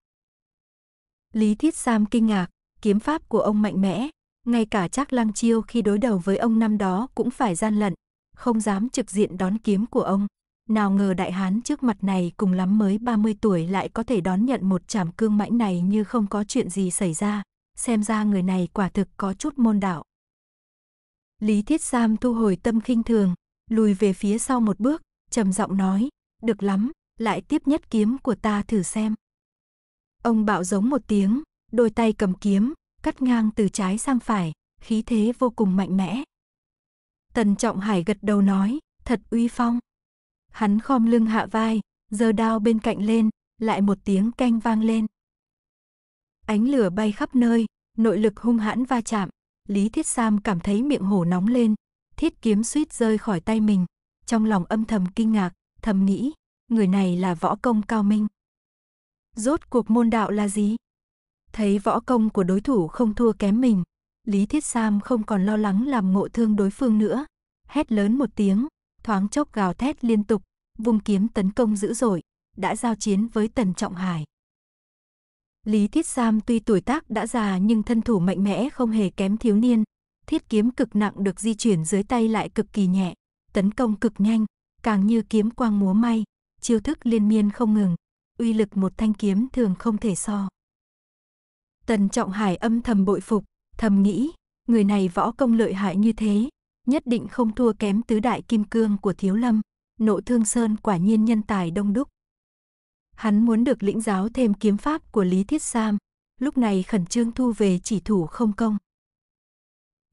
Lý Thiết Sam kinh ngạc, kiếm pháp của ông mạnh mẽ, ngay cả Trác Lăng Chiêu khi đối đầu với ông năm đó cũng phải gian lận, không dám trực diện đón kiếm của ông. Nào ngờ đại hán trước mặt này cùng lắm mới 30 tuổi lại có thể đón nhận một chảm cương mãnh này như không có chuyện gì xảy ra, xem ra người này quả thực có chút môn đạo. Lý Thiết Sam thu hồi tâm khinh thường, lùi về phía sau một bước, trầm giọng nói, được lắm, lại tiếp nhất kiếm của ta thử xem. Ông bạo giống một tiếng, đôi tay cầm kiếm, cắt ngang từ trái sang phải, khí thế vô cùng mạnh mẽ. Tần Trọng Hải gật đầu nói, thật uy phong. Hắn khom lưng hạ vai, giơ đao bên cạnh lên, lại một tiếng canh vang lên. Ánh lửa bay khắp nơi, nội lực hung hãn va chạm, Lý Thiết Sam cảm thấy miệng hổ nóng lên, thiết kiếm suýt rơi khỏi tay mình, trong lòng âm thầm kinh ngạc, thầm nghĩ, người này là võ công cao minh. Rốt cuộc môn đạo là gì? Thấy võ công của đối thủ không thua kém mình, Lý Thiết Sam không còn lo lắng làm ngộ thương đối phương nữa, hét lớn một tiếng, thoáng chốc gào thét liên tục, vung kiếm tấn công dữ dội, đã giao chiến với Tần Trọng Hải. Lý Thiết Sam tuy tuổi tác đã già nhưng thân thủ mạnh mẽ không hề kém thiếu niên. Thiết kiếm cực nặng được di chuyển dưới tay lại cực kỳ nhẹ, tấn công cực nhanh, càng như kiếm quang múa may, chiêu thức liên miên không ngừng, uy lực một thanh kiếm thường không thể so. Tần Trọng Hải âm thầm bội phục, thầm nghĩ, người này võ công lợi hại như thế, nhất định không thua kém tứ đại kim cương của Thiếu Lâm, Nội Thương Sơn quả nhiên nhân tài đông đúc. Hắn muốn được lĩnh giáo thêm kiếm pháp của Lý Thiết Sam, lúc này khẩn trương thu về chỉ thủ không công.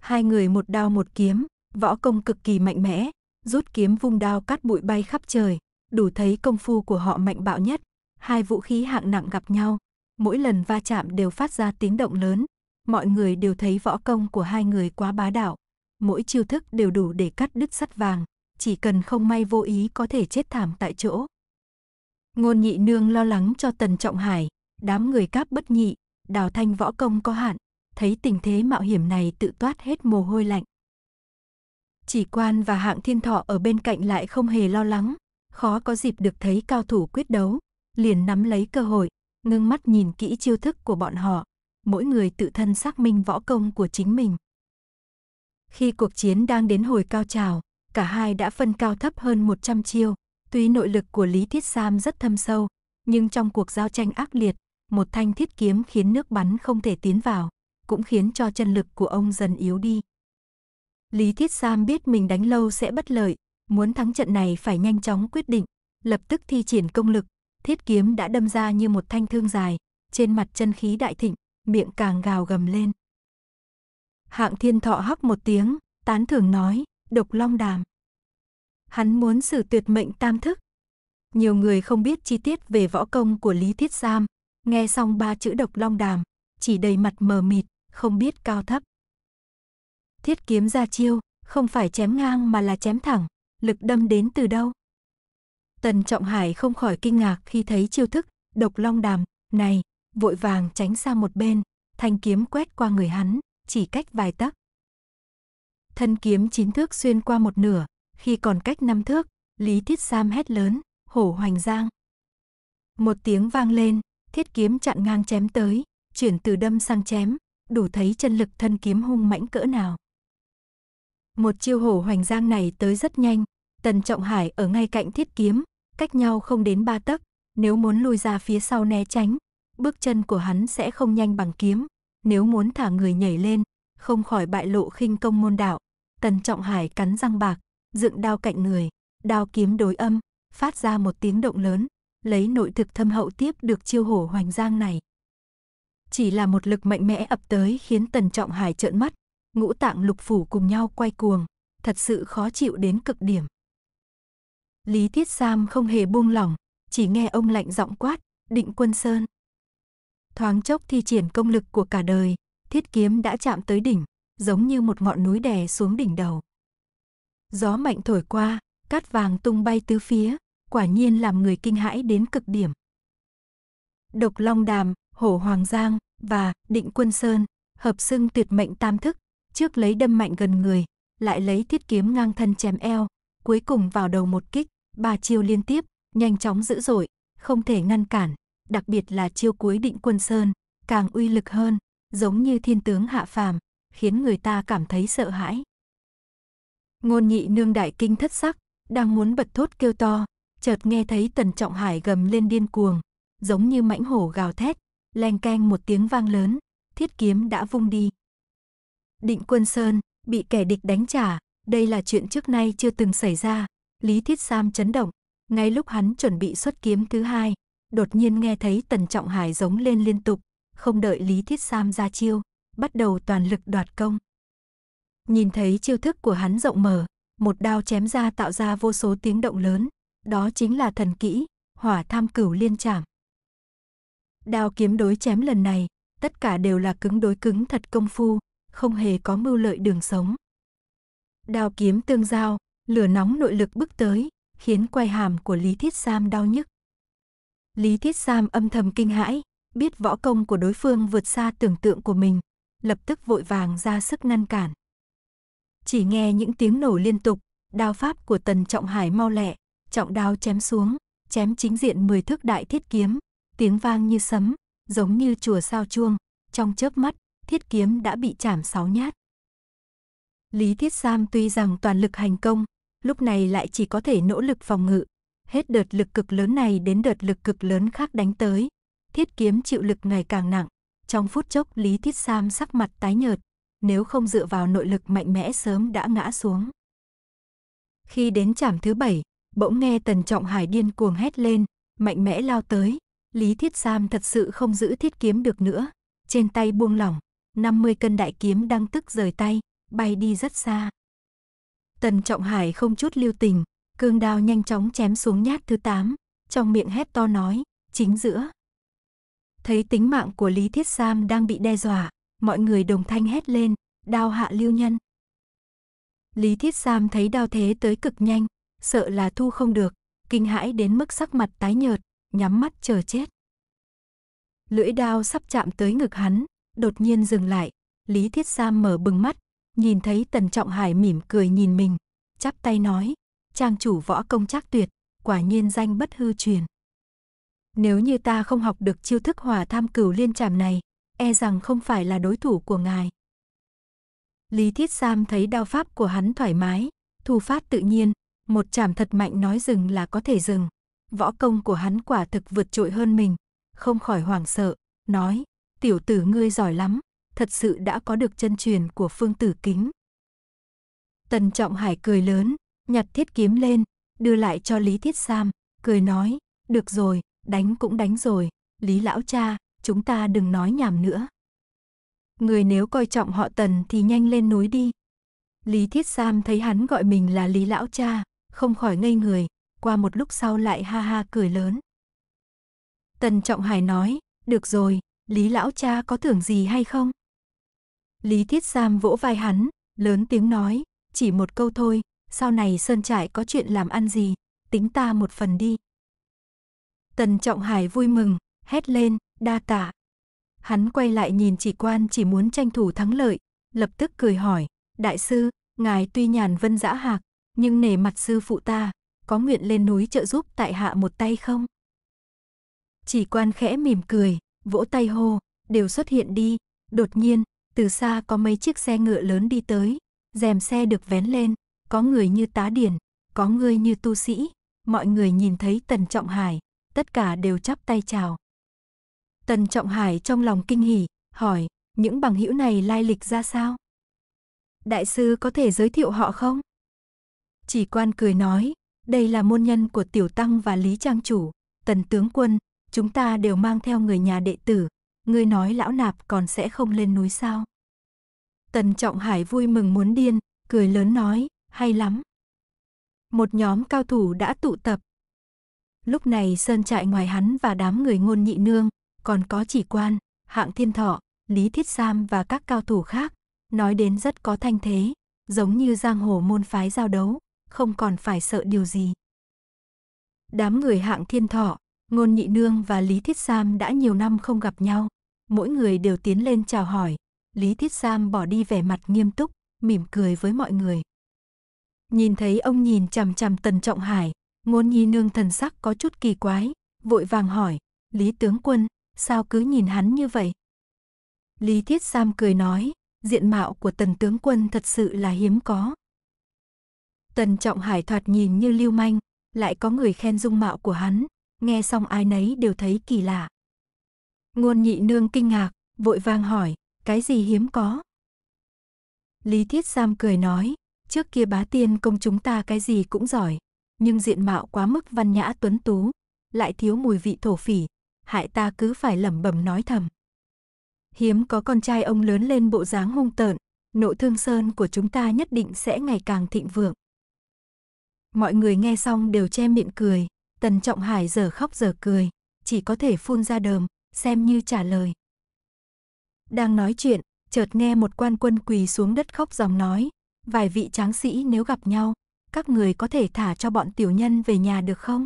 Hai người một đao một kiếm, võ công cực kỳ mạnh mẽ, rút kiếm vung đao cắt bụi bay khắp trời, đủ thấy công phu của họ mạnh bạo nhất. Hai vũ khí hạng nặng gặp nhau, mỗi lần va chạm đều phát ra tiếng động lớn, mọi người đều thấy võ công của hai người quá bá đạo, mỗi chiêu thức đều đủ để cắt đứt sắt vàng, chỉ cần không may vô ý có thể chết thảm tại chỗ. Ngôn nhị nương lo lắng cho Tần Trọng Hải, đám người cáp bất nhị, đào thanh võ công có hạn, thấy tình thế mạo hiểm này tự toát hết mồ hôi lạnh. Chỉ quan và hạng thiên thọ ở bên cạnh lại không hề lo lắng, khó có dịp được thấy cao thủ quyết đấu, liền nắm lấy cơ hội, ngưng mắt nhìn kỹ chiêu thức của bọn họ, mỗi người tự thân xác minh võ công của chính mình. Khi cuộc chiến đang đến hồi cao trào, cả hai đã phân cao thấp hơn 100 chiêu, Tuy nội lực của Lý Thiết Sam rất thâm sâu, nhưng trong cuộc giao tranh ác liệt, một thanh thiết kiếm khiến nước bắn không thể tiến vào, cũng khiến cho chân lực của ông dần yếu đi. Lý Thiết Sam biết mình đánh lâu sẽ bất lợi, muốn thắng trận này phải nhanh chóng quyết định, lập tức thi triển công lực, thiết kiếm đã đâm ra như một thanh thương dài, trên mặt chân khí đại thịnh, miệng càng gào gầm lên. Hạng Thiên Thọ hắc một tiếng, tán thưởng nói, độc long đàm hắn muốn xử tuyệt mệnh tam thức. Nhiều người không biết chi tiết về võ công của Lý Thiết Giam, nghe xong ba chữ độc long đàm, chỉ đầy mặt mờ mịt, không biết cao thấp. Thiết kiếm ra chiêu, không phải chém ngang mà là chém thẳng, lực đâm đến từ đâu. Tần Trọng Hải không khỏi kinh ngạc khi thấy chiêu thức độc long đàm này, vội vàng tránh sang một bên, thanh kiếm quét qua người hắn, chỉ cách vài tấc. Thân kiếm chín thước xuyên qua một nửa, khi còn cách năm thước, Lý Thiết Sam hét lớn, hổ hoành giang. Một tiếng vang lên, thiết kiếm chặn ngang chém tới, chuyển từ đâm sang chém, đủ thấy chân lực thân kiếm hung mãnh cỡ nào. Một chiêu hổ hoành giang này tới rất nhanh, Tần Trọng Hải ở ngay cạnh thiết kiếm, cách nhau không đến ba tấc, nếu muốn lùi ra phía sau né tránh, bước chân của hắn sẽ không nhanh bằng kiếm, nếu muốn thả người nhảy lên, không khỏi bại lộ khinh công môn đạo. Tần Trọng Hải cắn răng bạc, dựng đao cạnh người, đao kiếm đối âm, phát ra một tiếng động lớn, lấy nội thực thâm hậu tiếp được chiêu hổ hoành giang này. Chỉ là một lực mạnh mẽ ập tới khiến Tần Trọng Hải trợn mắt, ngũ tạng lục phủ cùng nhau quay cuồng, thật sự khó chịu đến cực điểm. Lý tiết Sam không hề buông lỏng, chỉ nghe ông lạnh giọng quát, định quân sơn. Thoáng chốc thi triển công lực của cả đời, thiết kiếm đã chạm tới đỉnh, giống như một ngọn núi đè xuống đỉnh đầu gió mạnh thổi qua, cát vàng tung bay tứ phía, quả nhiên làm người kinh hãi đến cực điểm. Độc Long Đàm, Hổ Hoàng Giang và Định Quân Sơn, hợp xưng tuyệt mệnh tam thức, trước lấy đâm mạnh gần người, lại lấy thiết kiếm ngang thân chém eo, cuối cùng vào đầu một kích, ba chiêu liên tiếp, nhanh chóng dữ dội, không thể ngăn cản, đặc biệt là chiêu cuối Định Quân Sơn, càng uy lực hơn, giống như thiên tướng hạ phàm, khiến người ta cảm thấy sợ hãi. Ngôn nhị nương đại kinh thất sắc, đang muốn bật thốt kêu to, chợt nghe thấy Tần Trọng Hải gầm lên điên cuồng, giống như mãnh hổ gào thét, leng keng một tiếng vang lớn, thiết kiếm đã vung đi. Định Quân Sơn bị kẻ địch đánh trả, đây là chuyện trước nay chưa từng xảy ra, Lý Thiết Sam chấn động, ngay lúc hắn chuẩn bị xuất kiếm thứ hai, đột nhiên nghe thấy Tần Trọng Hải giống lên liên tục, không đợi Lý Thiết Sam ra chiêu, bắt đầu toàn lực đoạt công. Nhìn thấy chiêu thức của hắn rộng mở, một đao chém ra tạo ra vô số tiếng động lớn, đó chính là thần kỹ, hỏa tham cửu liên chạm. Đao kiếm đối chém lần này, tất cả đều là cứng đối cứng thật công phu, không hề có mưu lợi đường sống. Đao kiếm tương giao, lửa nóng nội lực bức tới, khiến quay hàm của Lý Thiết Sam đau nhức. Lý Thiết Sam âm thầm kinh hãi, biết võ công của đối phương vượt xa tưởng tượng của mình, lập tức vội vàng ra sức ngăn cản. Chỉ nghe những tiếng nổ liên tục, đao pháp của Tần Trọng Hải mau lẹ, trọng đao chém xuống, chém chính diện mười thước đại thiết kiếm, tiếng vang như sấm, giống như chùa sao chuông, trong chớp mắt, thiết kiếm đã bị chảm sáu nhát. Lý Thiết Sam tuy rằng toàn lực hành công, lúc này lại chỉ có thể nỗ lực phòng ngự, hết đợt lực cực lớn này đến đợt lực cực lớn khác đánh tới, thiết kiếm chịu lực ngày càng nặng, trong phút chốc Lý Thiết Sam sắc mặt tái nhợt, nếu không dựa vào nội lực mạnh mẽ sớm đã ngã xuống. Khi đến chảm thứ bảy, bỗng nghe Tần Trọng Hải điên cuồng hét lên, mạnh mẽ lao tới, Lý Thiết Sam thật sự không giữ thiết kiếm được nữa, trên tay buông lỏng, 50 cân đại kiếm đang tức rời tay, bay đi rất xa. Tần Trọng Hải không chút lưu tình, cương đao nhanh chóng chém xuống nhát thứ 8, trong miệng hét to nói, chính giữa. Thấy tính mạng của Lý Thiết Sam đang bị đe dọa, mọi người đồng thanh hét lên, đao hạ lưu nhân. Lý Thiết Sam thấy đao thế tới cực nhanh, sợ là thu không được, kinh hãi đến mức sắc mặt tái nhợt, nhắm mắt chờ chết. Lưỡi đao sắp chạm tới ngực hắn, đột nhiên dừng lại, Lý Thiết Sam mở bừng mắt, nhìn thấy Tần Trọng Hải mỉm cười nhìn mình, chắp tay nói, trang chủ võ công chắc tuyệt, quả nhiên danh bất hư truyền. Nếu như ta không học được chiêu thức hòa tham cửu liên trảm này, e rằng không phải là đối thủ của ngài. Lý Thiết Sam thấy đao pháp của hắn thoải mái, thu phát tự nhiên, một chảm thật mạnh nói dừng là có thể dừng. Võ công của hắn quả thực vượt trội hơn mình, không khỏi hoảng sợ, nói, tiểu tử ngươi giỏi lắm, thật sự đã có được chân truyền của phương tử kính. Tần Trọng Hải cười lớn, nhặt thiết kiếm lên, đưa lại cho Lý Thiết Sam, cười nói, được rồi, đánh cũng đánh rồi, Lý lão cha, chúng ta đừng nói nhảm nữa. Người nếu coi trọng họ tần thì nhanh lên núi đi. Lý Thiết Sam thấy hắn gọi mình là Lý Lão Cha, không khỏi ngây người, qua một lúc sau lại ha ha cười lớn. Tần Trọng Hải nói, được rồi, Lý Lão Cha có tưởng gì hay không? Lý Thiết Sam vỗ vai hắn, lớn tiếng nói, chỉ một câu thôi, sau này Sơn Trại có chuyện làm ăn gì, tính ta một phần đi. Tần Trọng Hải vui mừng, hét lên, đa tạ. Hắn quay lại nhìn chỉ quan chỉ muốn tranh thủ thắng lợi, lập tức cười hỏi, đại sư, ngài tuy nhàn vân dã hạc, nhưng nể mặt sư phụ ta, có nguyện lên núi trợ giúp tại hạ một tay không? Chỉ quan khẽ mỉm cười, vỗ tay hô, đều xuất hiện đi, đột nhiên, từ xa có mấy chiếc xe ngựa lớn đi tới, rèm xe được vén lên, có người như tá điển, có người như tu sĩ, mọi người nhìn thấy Tần Trọng Hải, tất cả đều chắp tay chào. Tần Trọng Hải trong lòng kinh hỉ, hỏi, những bằng hữu này lai lịch ra sao? Đại sư có thể giới thiệu họ không? Chỉ quan cười nói, đây là môn nhân của Tiểu Tăng và Lý Trang Chủ, Tần Tướng Quân, chúng ta đều mang theo người nhà đệ tử, ngươi nói lão nạp còn sẽ không lên núi sao? Tần Trọng Hải vui mừng muốn điên, cười lớn nói, hay lắm. Một nhóm cao thủ đã tụ tập. Lúc này sơn trại ngoài hắn và đám người ngôn nhị nương, còn có chỉ quan, hạng thiên thọ, Lý Thiết Sam và các cao thủ khác, nói đến rất có thanh thế, giống như giang hồ môn phái giao đấu, không còn phải sợ điều gì. Đám người hạng thiên thọ, ngôn nhị nương và Lý Thiết Sam đã nhiều năm không gặp nhau, mỗi người đều tiến lên chào hỏi, Lý Thiết Sam bỏ đi vẻ mặt nghiêm túc, mỉm cười với mọi người. Nhìn thấy ông nhìn chằm chằm Tần Trọng Hải, ngôn nhị nương thần sắc có chút kỳ quái, vội vàng hỏi, Lý tướng quân, sao cứ nhìn hắn như vậy? Lý Thiết Sam cười nói, diện mạo của tần tướng quân thật sự là hiếm có. Tần Trọng Hải thoạt nhìn như lưu manh, lại có người khen dung mạo của hắn, nghe xong ai nấy đều thấy kỳ lạ. Ngôn nhị nương kinh ngạc, vội vang hỏi, cái gì hiếm có? Lý Thiết Sam cười nói, trước kia bá tiên công chúng ta cái gì cũng giỏi, nhưng diện mạo quá mức văn nhã tuấn tú, lại thiếu mùi vị thổ phỉ, hại ta cứ phải lẩm bẩm nói thầm. Hiếm có con trai ông lớn lên bộ dáng hung tợn, nộ thương sơn của chúng ta nhất định sẽ ngày càng thịnh vượng. Mọi người nghe xong đều che miệng cười, Tần Trọng Hải giờ khóc giờ cười, chỉ có thể phun ra đờm, xem như trả lời. Đang nói chuyện, chợt nghe một quan quân quỳ xuống đất khóc dòng nói, vài vị tráng sĩ nếu gặp nhau, các người có thể thả cho bọn tiểu nhân về nhà được không?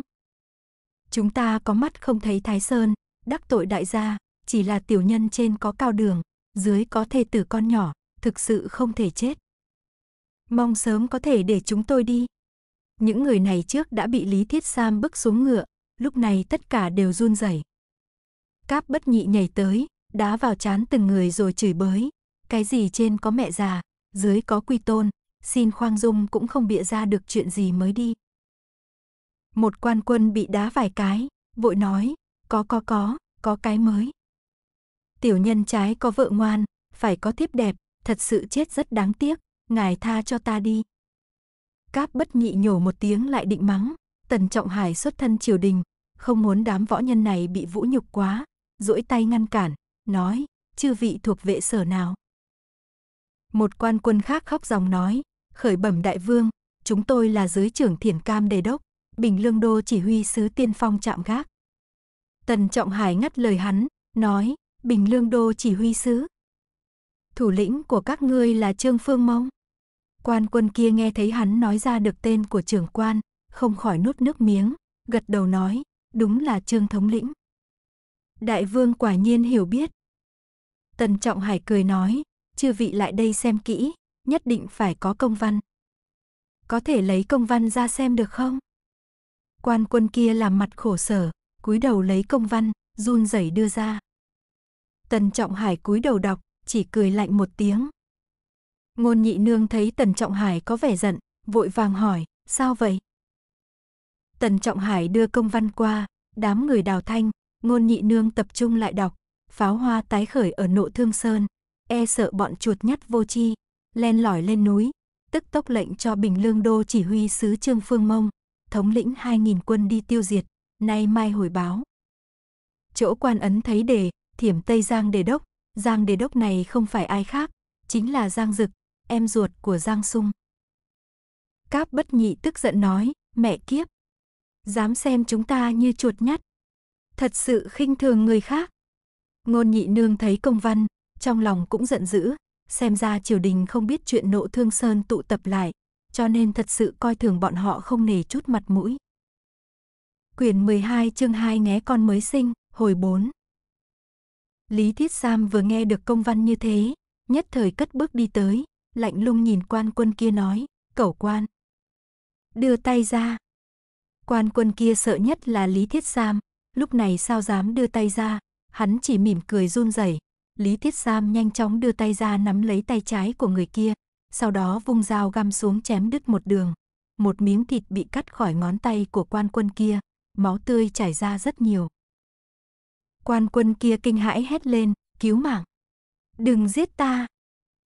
Chúng ta có mắt không thấy Thái Sơn, đắc tội đại gia, chỉ là tiểu nhân trên có cao đường, dưới có thê tử con nhỏ, thực sự không thể chết. Mong sớm có thể để chúng tôi đi. Những người này trước đã bị Lý Thiết Sam bức xuống ngựa, lúc này tất cả đều run rẩy. Cáp bất nhị nhảy tới, đá vào chán từng người rồi chửi bới. Cái gì trên có mẹ già, dưới có quy tôn, xin khoang dung cũng không bịa ra được chuyện gì mới đi. Một quan quân bị đá vài cái, vội nói, có có có, có cái mới. Tiểu nhân trái có vợ ngoan, phải có tiếp đẹp, thật sự chết rất đáng tiếc, ngài tha cho ta đi. Cáp bất nhị nhổ một tiếng lại định mắng, tần trọng hải xuất thân triều đình, không muốn đám võ nhân này bị vũ nhục quá, duỗi tay ngăn cản, nói, chư vị thuộc vệ sở nào. Một quan quân khác khóc dòng nói, khởi bẩm đại vương, chúng tôi là dưới trưởng thiển cam đề đốc. Bình Lương Đô chỉ huy sứ tiên phong chạm gác. Tần Trọng Hải ngắt lời hắn, nói, Bình Lương Đô chỉ huy sứ. Thủ lĩnh của các ngươi là Trương Phương Mông. Quan quân kia nghe thấy hắn nói ra được tên của trưởng quan, không khỏi nuốt nước miếng, gật đầu nói, đúng là Trương Thống Lĩnh. Đại vương quả nhiên hiểu biết. Tần Trọng Hải cười nói, chư vị lại đây xem kỹ, nhất định phải có công văn. Có thể lấy công văn ra xem được không? Quan quân kia làm mặt khổ sở, cúi đầu lấy công văn, run rẩy đưa ra. Tần Trọng Hải cúi đầu đọc, chỉ cười lạnh một tiếng. Ngôn nhị nương thấy Tần Trọng Hải có vẻ giận, vội vàng hỏi, sao vậy? Tần Trọng Hải đưa công văn qua, đám người đào thanh, ngôn nhị nương tập trung lại đọc, pháo hoa tái khởi ở nộ thương sơn, e sợ bọn chuột nhắt vô chi, len lỏi lên núi, tức tốc lệnh cho Bình Lương Đô chỉ huy sứ Trương Phương Mông, thống lĩnh 2.000 quân đi tiêu diệt, nay mai hồi báo. Chỗ quan ấn thấy đề, thiểm Tây Giang Đề Đốc, Giang Đề Đốc này không phải ai khác, chính là Giang Dực, em ruột của Giang Sung. Cáp bất nhị tức giận nói, mẹ kiếp, dám xem chúng ta như chuột nhắt. Thật sự khinh thường người khác. Ngôn nhị nương thấy công văn, trong lòng cũng giận dữ, xem ra triều đình không biết chuyện nộ thương sơn tụ tập lại, cho nên thật sự coi thường bọn họ không nề chút mặt mũi. Quyển 12 chương 2 né con mới sinh, hồi 4 Lý Thiết Sam vừa nghe được công văn như thế, nhất thời cất bước đi tới, lạnh lùng nhìn quan quân kia nói, cẩu quan. Đưa tay ra. Quan quân kia sợ nhất là Lý Thiết Sam, lúc này sao dám đưa tay ra, hắn chỉ mỉm cười run rẩy. Lý Thiết Sam nhanh chóng đưa tay ra nắm lấy tay trái của người kia, sau đó vung dao găm xuống chém đứt một đường. Một miếng thịt bị cắt khỏi ngón tay của quan quân kia, máu tươi chảy ra rất nhiều. Quan quân kia kinh hãi hét lên, cứu mạng. Đừng giết ta.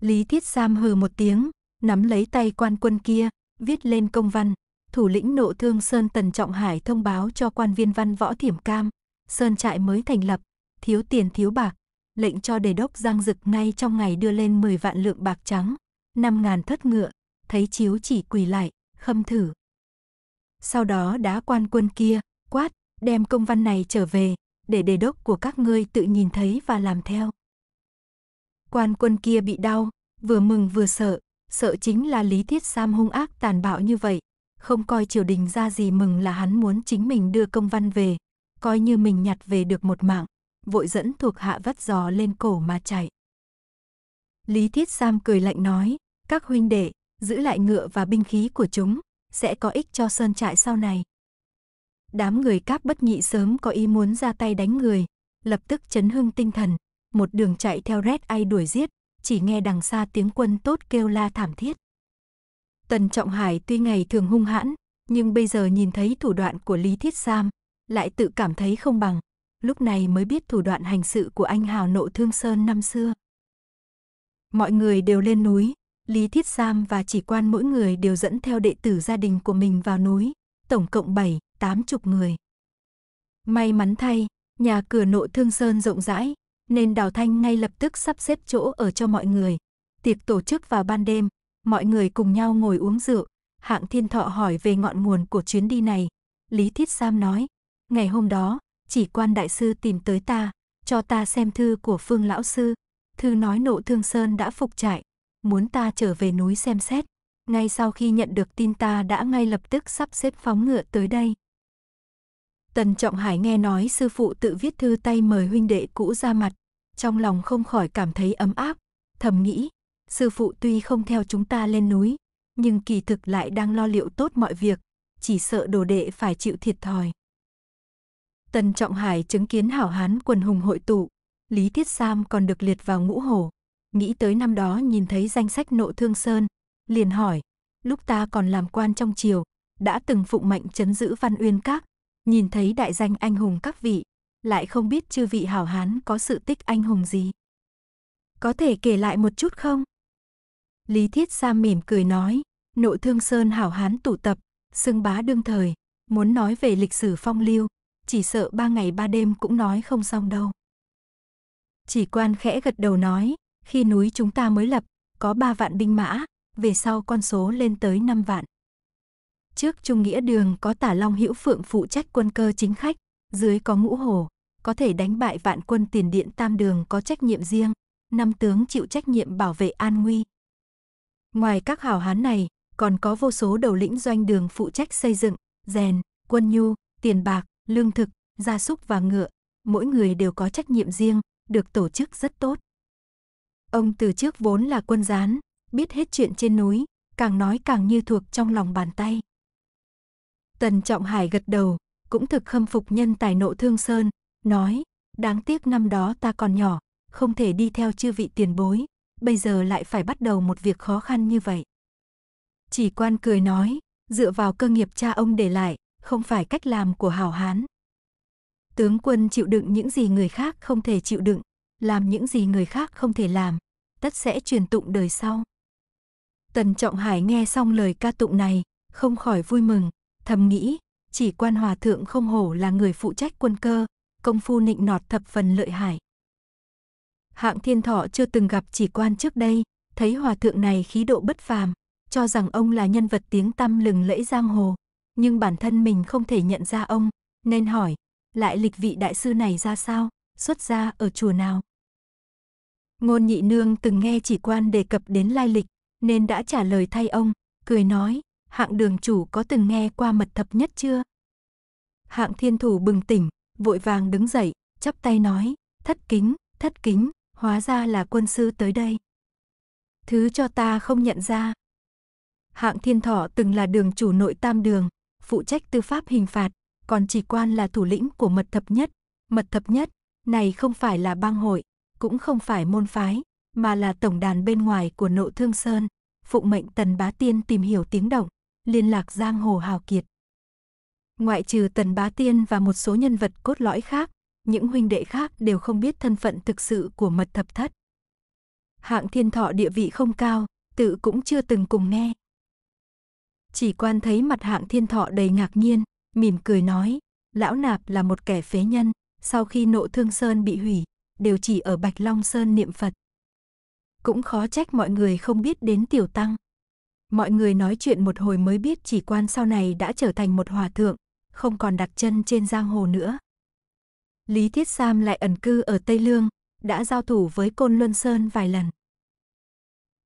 Lý Thiết Sam hừ một tiếng, nắm lấy tay quan quân kia, viết lên công văn. Thủ lĩnh nộ thương Sơn Tần Trọng Hải thông báo cho quan viên văn võ thiểm cam. Sơn trại mới thành lập, thiếu tiền thiếu bạc. Lệnh cho đề đốc Giang Dực ngay trong ngày đưa lên 10 vạn lượng bạc trắng năm ngàn thất ngựa, thấy chiếu chỉ quỳ lại, khâm thử. Sau đó đá quan quân kia, quát, đem công văn này trở về, để đề đốc của các ngươi tự nhìn thấy và làm theo. Quan quân kia bị đau, vừa mừng vừa sợ, sợ chính là lý thiết sam hung ác tàn bạo như vậy, không coi triều đình ra gì mừng là hắn muốn chính mình đưa công văn về, coi như mình nhặt về được một mạng, vội dẫn thuộc hạ vắt giò lên cổ mà chạy. Lý Thiết Sam cười lạnh nói, các huynh đệ, giữ lại ngựa và binh khí của chúng, sẽ có ích cho sơn trại sau này. Đám người cáp bất nhị sớm có ý muốn ra tay đánh người, lập tức chấn hưng tinh thần, một đường chạy theo Red ai đuổi giết, chỉ nghe đằng xa tiếng quân tốt kêu la thảm thiết. Tần Trọng Hải tuy ngày thường hung hãn, nhưng bây giờ nhìn thấy thủ đoạn của Lý Thiết Sam, lại tự cảm thấy không bằng, lúc này mới biết thủ đoạn hành sự của anh Hào Nộ Thương Sơn năm xưa. Mọi người đều lên núi, Lý Thiết Sam và chỉ quan mỗi người đều dẫn theo đệ tử gia đình của mình vào núi, tổng cộng 7, 8 chục người. May mắn thay, nhà cửa nội thương sơn rộng rãi, nên Đào Thanh ngay lập tức sắp xếp chỗ ở cho mọi người. Tiệc tổ chức vào ban đêm, mọi người cùng nhau ngồi uống rượu. Hạng Thiên Thọ hỏi về ngọn nguồn của chuyến đi này. Lý Thiết Sam nói, ngày hôm đó, chỉ quan đại sư tìm tới ta, cho ta xem thư của Phương Lão Sư, Thư nói nộ thương sơn đã phục trại, muốn ta trở về núi xem xét. Ngay sau khi nhận được tin ta đã ngay lập tức sắp xếp phóng ngựa tới đây. Tần Trọng Hải nghe nói sư phụ tự viết thư tay mời huynh đệ cũ ra mặt, trong lòng không khỏi cảm thấy ấm áp, thầm nghĩ, sư phụ tuy không theo chúng ta lên núi, nhưng kỳ thực lại đang lo liệu tốt mọi việc, chỉ sợ đồ đệ phải chịu thiệt thòi. Tần Trọng Hải chứng kiến hảo hán quần hùng hội tụ, Lý Tiết Sam còn được liệt vào ngũ hổ. Nghĩ tới năm đó nhìn thấy danh sách nộ thương sơn, liền hỏi, lúc ta còn làm quan trong triều, đã từng phụng mệnh chấn giữ văn uyên các, nhìn thấy đại danh anh hùng các vị, lại không biết chư vị hảo hán có sự tích anh hùng gì. Có thể kể lại một chút không? Lý Thiết Sam mỉm cười nói, nộ thương sơn hảo hán tụ tập, xưng bá đương thời, muốn nói về lịch sử phong lưu, chỉ sợ ba ngày ba đêm cũng nói không xong đâu. Chỉ quan khẽ gật đầu nói, khi núi chúng ta mới lập, có 3 vạn binh mã, về sau con số lên tới 5 vạn. Trước Trung Nghĩa Đường có tả Long Hữu Phượng phụ trách quân cơ chính khách, dưới có ngũ hồ có thể đánh bại vạn quân tiền điện tam đường có trách nhiệm riêng, năm tướng chịu trách nhiệm bảo vệ an nguy. Ngoài các hảo hán này, còn có vô số đầu lĩnh doanh đường phụ trách xây dựng, rèn, quân nhu, tiền bạc, lương thực, gia súc và ngựa, mỗi người đều có trách nhiệm riêng, được tổ chức rất tốt. Ông từ trước vốn là quân gián, biết hết chuyện trên núi, càng nói càng như thuộc trong lòng bàn tay. Tần Trọng Hải gật đầu, cũng thực khâm phục nhân tài nộ thương sơn, nói, đáng tiếc năm đó ta còn nhỏ, không thể đi theo chư vị tiền bối, bây giờ lại phải bắt đầu một việc khó khăn như vậy. Chỉ quan cười nói, dựa vào cơ nghiệp cha ông để lại, không phải cách làm của hảo hán, Tướng quân chịu đựng những gì người khác không thể chịu đựng, làm những gì người khác không thể làm, tất sẽ truyền tụng đời sau. Tần Trọng Hải nghe xong lời ca tụng này, không khỏi vui mừng, thầm nghĩ, chỉ quan hòa thượng không hổ là người phụ trách quân cơ, công phu nịnh nọt thập phần lợi hại. Hạng Thiên Thọ chưa từng gặp chỉ quan trước đây, thấy hòa thượng này khí độ bất phàm, cho rằng ông là nhân vật tiếng tăm lừng lẫy giang hồ, nhưng bản thân mình không thể nhận ra ông, nên hỏi, lại lịch vị đại sư này ra sao, xuất gia ở chùa nào. Ngôn nhị nương từng nghe chỉ quan đề cập đến lai lịch, nên đã trả lời thay ông, cười nói, hạng đường chủ có từng nghe qua mật thập nhất chưa? Hạng thiên thủ bừng tỉnh, vội vàng đứng dậy, chắp tay nói, thất kính, thất kính, hóa ra là quân sư tới đây. Thứ cho ta không nhận ra. Hạng thiên thọ từng là đường chủ nội tam đường, phụ trách tư pháp hình phạt, còn chỉ quan là thủ lĩnh của mật thập nhất. Mật thập nhất, này không phải là bang hội, cũng không phải môn phái, mà là tổng đàn bên ngoài của nộ thương sơn. phụ mệnh Tần Bá Tiên tìm hiểu tiếng động, liên lạc giang hồ hào kiệt. Ngoại trừ Tần Bá Tiên và một số nhân vật cốt lõi khác, những huynh đệ khác đều không biết thân phận thực sự của mật thập thất. Hạng thiên thọ địa vị không cao, tự cũng chưa từng cùng nghe. Chỉ quan thấy mặt hạng thiên thọ đầy ngạc nhiên, mỉm cười nói, lão nạp là một kẻ phế nhân, sau khi nộ thương sơn bị hủy, đều chỉ ở Bạch Long Sơn niệm Phật. Cũng khó trách mọi người không biết đến tiểu tăng. Mọi người nói chuyện một hồi mới biết chỉ quan sau này đã trở thành một hòa thượng, không còn đặt chân trên giang hồ nữa. Lý Thiết Sam lại ẩn cư ở Tây Lương, đã giao thủ với Côn Luân Sơn vài lần.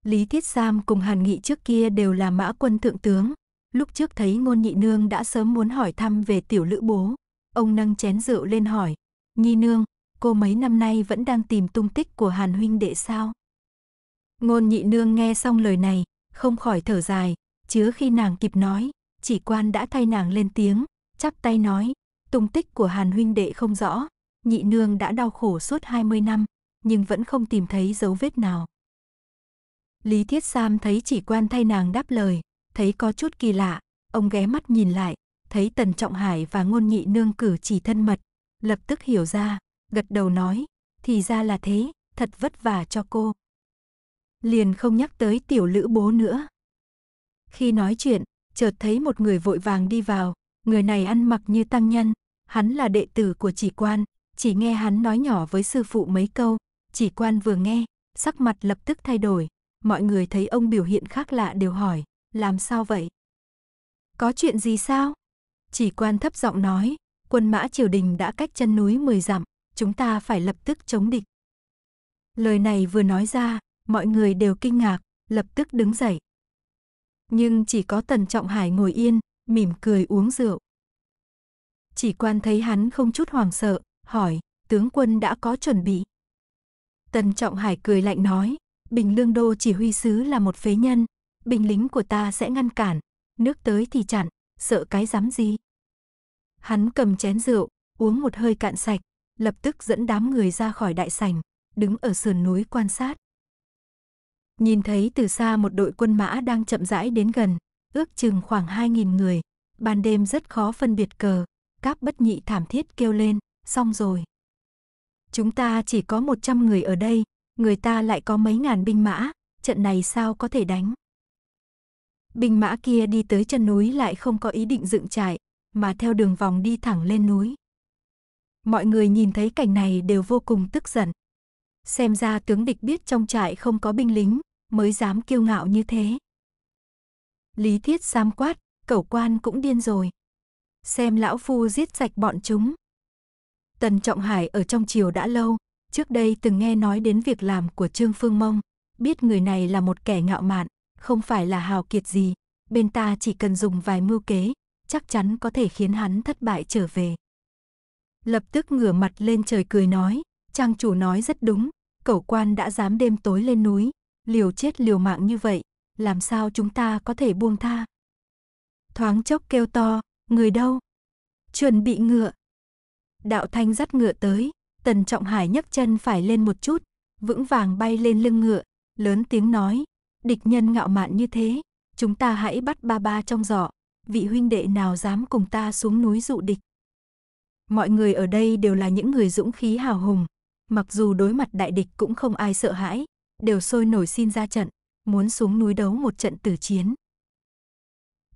Lý Thiết Sam cùng Hàn Nghị trước kia đều là mã quân thượng tướng, Lúc trước thấy ngôn nhị nương đã sớm muốn hỏi thăm về tiểu lữ bố. Ông nâng chén rượu lên hỏi. Nhi nương, cô mấy năm nay vẫn đang tìm tung tích của Hàn huynh đệ sao? Ngôn nhị nương nghe xong lời này, không khỏi thở dài, chứa khi nàng kịp nói, chỉ quan đã thay nàng lên tiếng, chắp tay nói, tung tích của Hàn huynh đệ không rõ, nhị nương đã đau khổ suốt 20 năm, nhưng vẫn không tìm thấy dấu vết nào. Lý Thiết Sam thấy chỉ quan thay nàng đáp lời, thấy có chút kỳ lạ, ông ghé mắt nhìn lại, thấy Tần Trọng Hải và Ngôn Nhị Nương cử chỉ thân mật, lập tức hiểu ra, gật đầu nói, thì ra là thế, thật vất vả cho cô. Liền không nhắc tới tiểu lữ bố nữa. Khi nói chuyện, chợt thấy một người vội vàng đi vào, người này ăn mặc như tăng nhân, hắn là đệ tử của chỉ quan, chỉ nghe hắn nói nhỏ với sư phụ mấy câu, chỉ quan vừa nghe, sắc mặt lập tức thay đổi, mọi người thấy ông biểu hiện khác lạ đều hỏi, làm sao vậy? Có chuyện gì sao? Chỉ quan thấp giọng nói, quân mã triều đình đã cách chân núi 10 dặm, chúng ta phải lập tức chống địch. Lời này vừa nói ra, mọi người đều kinh ngạc, lập tức đứng dậy. Nhưng chỉ có Tần Trọng Hải ngồi yên, mỉm cười uống rượu. Chỉ quan thấy hắn không chút hoảng sợ, hỏi, tướng quân đã có chuẩn bị. Tần Trọng Hải cười lạnh nói, Bình Lương Đô chỉ huy sứ là một phế nhân, binh lính của ta sẽ ngăn cản, nước tới thì chặn, sợ cái dám gì. Hắn cầm chén rượu, uống một hơi cạn sạch, lập tức dẫn đám người ra khỏi đại sảnh, đứng ở sườn núi quan sát. Nhìn thấy từ xa một đội quân mã đang chậm rãi đến gần, ước chừng khoảng 2.000 người, ban đêm rất khó phân biệt cờ, cáp bất nhị thảm thiết kêu lên, xong rồi. Chúng ta chỉ có 100 người ở đây, người ta lại có mấy ngàn binh mã, trận này sao có thể đánh binh mã kia đi tới chân núi lại không có ý định dựng trại, mà theo đường vòng đi thẳng lên núi. Mọi người nhìn thấy cảnh này đều vô cùng tức giận. Xem ra tướng địch biết trong trại không có binh lính, mới dám kiêu ngạo như thế. Lý Thiết Sam quát, cẩu quan cũng điên rồi. Xem lão phu giết sạch bọn chúng. Tần Trọng Hải ở trong triều đã lâu, trước đây từng nghe nói đến việc làm của Trương Phương Mông, biết người này là một kẻ ngạo mạn, không phải là hào kiệt gì, bên ta chỉ cần dùng vài mưu kế, chắc chắn có thể khiến hắn thất bại trở về. Lập tức ngửa mặt lên trời cười nói, trang chủ nói rất đúng, cẩu quan đã dám đêm tối lên núi, liều chết liều mạng như vậy, làm sao chúng ta có thể buông tha. Thoáng chốc kêu to, người đâu? Chuẩn bị ngựa. Đạo thanh dắt ngựa tới, tần trọng hải nhấc chân phải lên một chút, vững vàng bay lên lưng ngựa, lớn tiếng nói, Địch nhân ngạo mạn như thế, chúng ta hãy bắt ba ba trong giỏ, vị huynh đệ nào dám cùng ta xuống núi dụ địch. Mọi người ở đây đều là những người dũng khí hào hùng, mặc dù đối mặt đại địch cũng không ai sợ hãi, đều sôi nổi xin ra trận, muốn xuống núi đấu một trận tử chiến.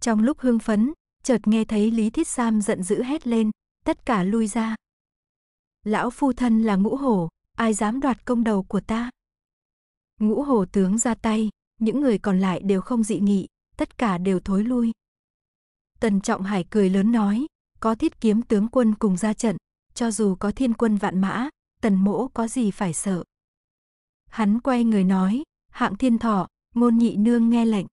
Trong lúc hương phấn, chợt nghe thấy Lý Thiết Sam giận dữ hét lên, tất cả lui ra. Lão phu thân là ngũ hổ, ai dám đoạt công đầu của ta? Ngũ hổ tướng ra tay, những người còn lại đều không dị nghị, tất cả đều thối lui. Tần Trọng Hải cười lớn nói, có thiết kiếm tướng quân cùng ra trận, cho dù có thiên quân vạn mã, tần mỗ có gì phải sợ. Hắn quay người nói, hạng thiên thọ, ngôn nhị nương nghe lệnh.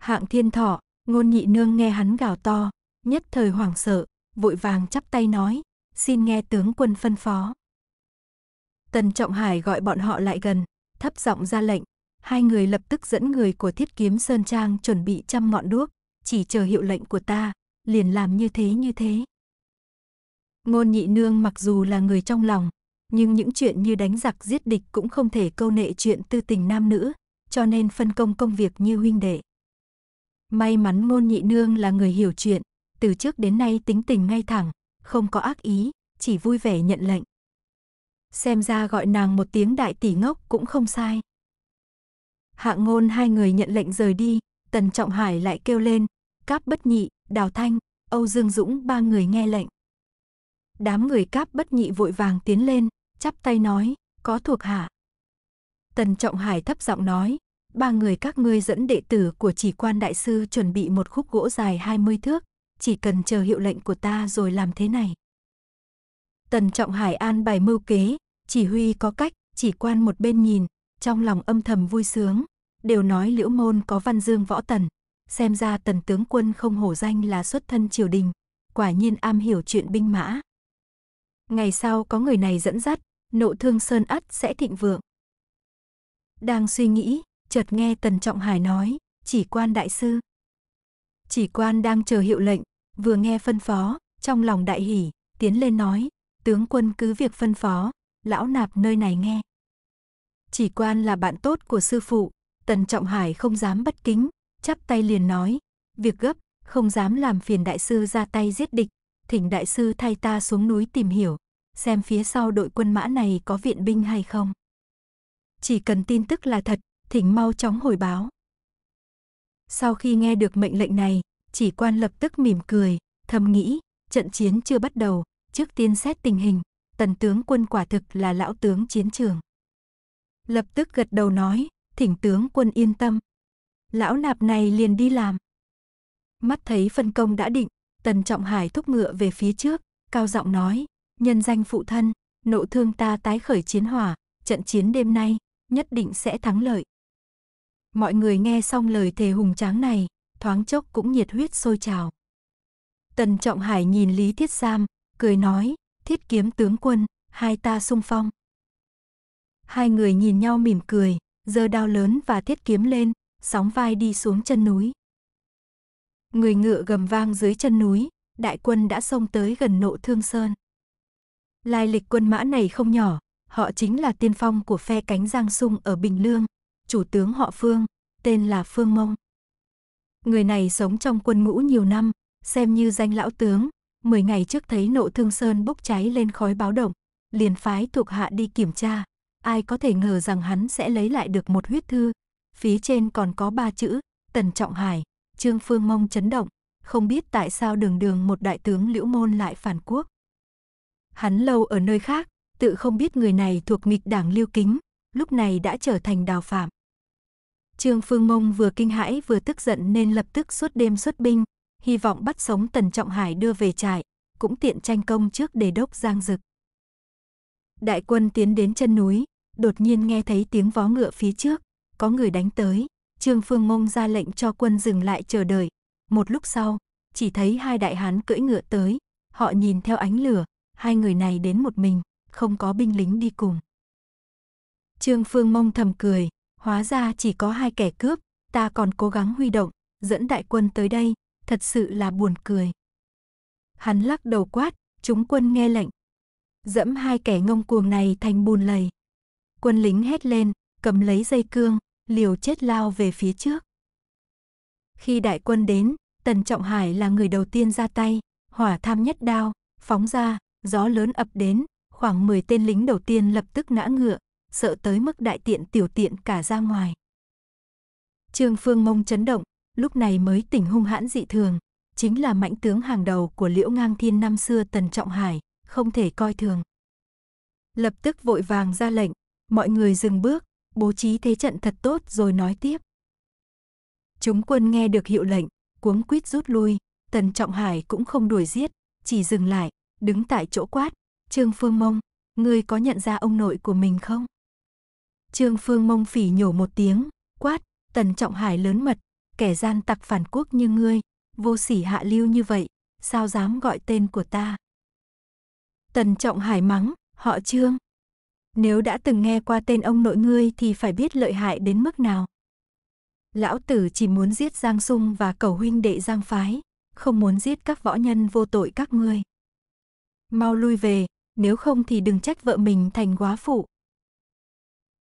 Hạng thiên thọ, ngôn nhị nương nghe hắn gào to, nhất thời hoảng sợ, vội vàng chắp tay nói, xin nghe tướng quân phân phó. Tần Trọng Hải gọi bọn họ lại gần, thấp giọng ra lệnh, hai người lập tức dẫn người của thiết kiếm Sơn Trang chuẩn bị trăm ngọn đuốc, chỉ chờ hiệu lệnh của ta, liền làm như thế như thế. Ngôn nhị nương mặc dù là người trong lòng, nhưng những chuyện như đánh giặc giết địch cũng không thể câu nệ chuyện tư tình nam nữ, cho nên phân công công việc như huynh đệ. May mắn ngôn nhị nương là người hiểu chuyện, từ trước đến nay tính tình ngay thẳng, không có ác ý, chỉ vui vẻ nhận lệnh. Xem ra gọi nàng một tiếng đại tỷ ngốc cũng không sai. Hạ ngôn hai người nhận lệnh rời đi, Tần Trọng Hải lại kêu lên, Cáp Bất Nhị, Đào Thanh, Âu Dương Dũng ba người nghe lệnh. Đám người Cáp Bất Nhị vội vàng tiến lên, chắp tay nói, có thuộc hạ. Tần Trọng Hải thấp giọng nói, ba người các ngươi dẫn đệ tử của chỉ quan đại sư chuẩn bị một khúc gỗ dài 20 thước, chỉ cần chờ hiệu lệnh của ta rồi làm thế này. Tần Trọng Hải an bài mưu kế, chỉ huy có cách, chỉ quan một bên nhìn, trong lòng âm thầm vui sướng, đều nói liễu môn có văn dương võ tần. Xem ra tần tướng quân không hổ danh là xuất thân triều đình, quả nhiên am hiểu chuyện binh mã. Ngày sau có người này dẫn dắt, nộ thương sơn ắt sẽ thịnh vượng. Đang suy nghĩ, chợt nghe Tần Trọng Hải nói, chỉ quan đại sư. Chỉ quan đang chờ hiệu lệnh, vừa nghe phân phó, trong lòng đại hỉ, tiến lên nói, tướng quân cứ việc phân phó, lão nạp nơi này nghe. Chỉ quan là bạn tốt của sư phụ, Tần Trọng Hải không dám bất kính, chắp tay liền nói, việc gấp, không dám làm phiền đại sư ra tay giết địch, thỉnh đại sư thay ta xuống núi tìm hiểu, xem phía sau đội quân mã này có viện binh hay không. Chỉ cần tin tức là thật, thỉnh mau chóng hồi báo. Sau khi nghe được mệnh lệnh này, chỉ quan lập tức mỉm cười, thầm nghĩ, trận chiến chưa bắt đầu, trước tiên xét tình hình, tần tướng quân quả thực là lão tướng chiến trường. Lập tức gật đầu nói, thỉnh tướng quân yên tâm. Lão nạp này liền đi làm. Mắt thấy phân công đã định, Tần Trọng Hải thúc ngựa về phía trước, cao giọng nói, nhân danh phụ thân, nộ thương ta tái khởi chiến hỏa, trận chiến đêm nay, nhất định sẽ thắng lợi. Mọi người nghe xong lời thề hùng tráng này, thoáng chốc cũng nhiệt huyết sôi trào. Tần Trọng Hải nhìn Lý Thiết giam cười nói, thiết kiếm tướng quân, hai ta sung phong. Hai người nhìn nhau mỉm cười, giơ đao lớn và thiết kiếm lên, sóng vai đi xuống chân núi. Người ngựa gầm vang dưới chân núi, đại quân đã xông tới gần nộ thương sơn. Lai lịch quân mã này không nhỏ, họ chính là tiên phong của phe cánh Giang Sung ở Bình Lương, chủ tướng họ Phương, tên là Phương Mông. Người này sống trong quân ngũ nhiều năm, xem như danh lão tướng, 10 ngày trước thấy nộ thương sơn bốc cháy lên khói báo động, liền phái thuộc hạ đi kiểm tra ai có thể ngờ rằng hắn sẽ lấy lại được một huyết thư. Phía trên còn có ba chữ, Tần Trọng Hải, Trương Phương Mông chấn động, không biết tại sao đường đường một đại tướng Liễu Môn lại phản quốc. Hắn lâu ở nơi khác, tự không biết người này thuộc nghịch đảng Lưu Kính, lúc này đã trở thành đào phạm. Trương Phương Mông vừa kinh hãi vừa tức giận nên lập tức suốt đêm xuất binh, hy vọng bắt sống Tần Trọng Hải đưa về trại, cũng tiện tranh công trước đề đốc Giang Dực. Đại quân tiến đến chân núi, đột nhiên nghe thấy tiếng vó ngựa phía trước, có người đánh tới, Trương Phương Mông ra lệnh cho quân dừng lại chờ đợi. Một lúc sau, chỉ thấy hai đại hán cưỡi ngựa tới, họ nhìn theo ánh lửa, hai người này đến một mình, không có binh lính đi cùng. Trương Phương Mông thầm cười, hóa ra chỉ có hai kẻ cướp, ta còn cố gắng huy động, dẫn đại quân tới đây, thật sự là buồn cười. Hắn lắc đầu quát, chúng quân nghe lệnh. Dẫm hai kẻ ngông cuồng này thành bùn lầy. Quân lính hét lên, cầm lấy dây cương, liều chết lao về phía trước. Khi đại quân đến, Tần Trọng Hải là người đầu tiên ra tay, hỏa tham nhất đao, phóng ra, gió lớn ập đến, khoảng 10 tên lính đầu tiên lập tức ngã ngựa, sợ tới mức đại tiện tiểu tiện cả ra ngoài. Trương Phương Mông chấn động, lúc này mới tỉnh hung hãn dị thường, chính là mãnh tướng hàng đầu của Liễu Ngang Thiên năm xưa Tần Trọng Hải, không thể coi thường. Lập tức vội vàng ra lệnh, Mọi người dừng bước, bố trí thế trận thật tốt rồi nói tiếp. Chúng quân nghe được hiệu lệnh, cuống quýt rút lui, Tần Trọng Hải cũng không đuổi giết, chỉ dừng lại, đứng tại chỗ quát, Trương Phương Mông, ngươi có nhận ra ông nội của mình không? Trương Phương Mông phỉ nhổ một tiếng, quát, Tần Trọng Hải lớn mật, kẻ gian tặc phản quốc như ngươi, vô sỉ hạ lưu như vậy, sao dám gọi tên của ta? Tần Trọng Hải mắng, họ Trương, nếu đã từng nghe qua tên ông nội ngươi thì phải biết lợi hại đến mức nào. Lão tử chỉ muốn giết Giang Sung và cầu huynh đệ Giang Phái, không muốn giết các võ nhân vô tội các ngươi. Mau lui về, nếu không thì đừng trách vợ mình thành quá phụ.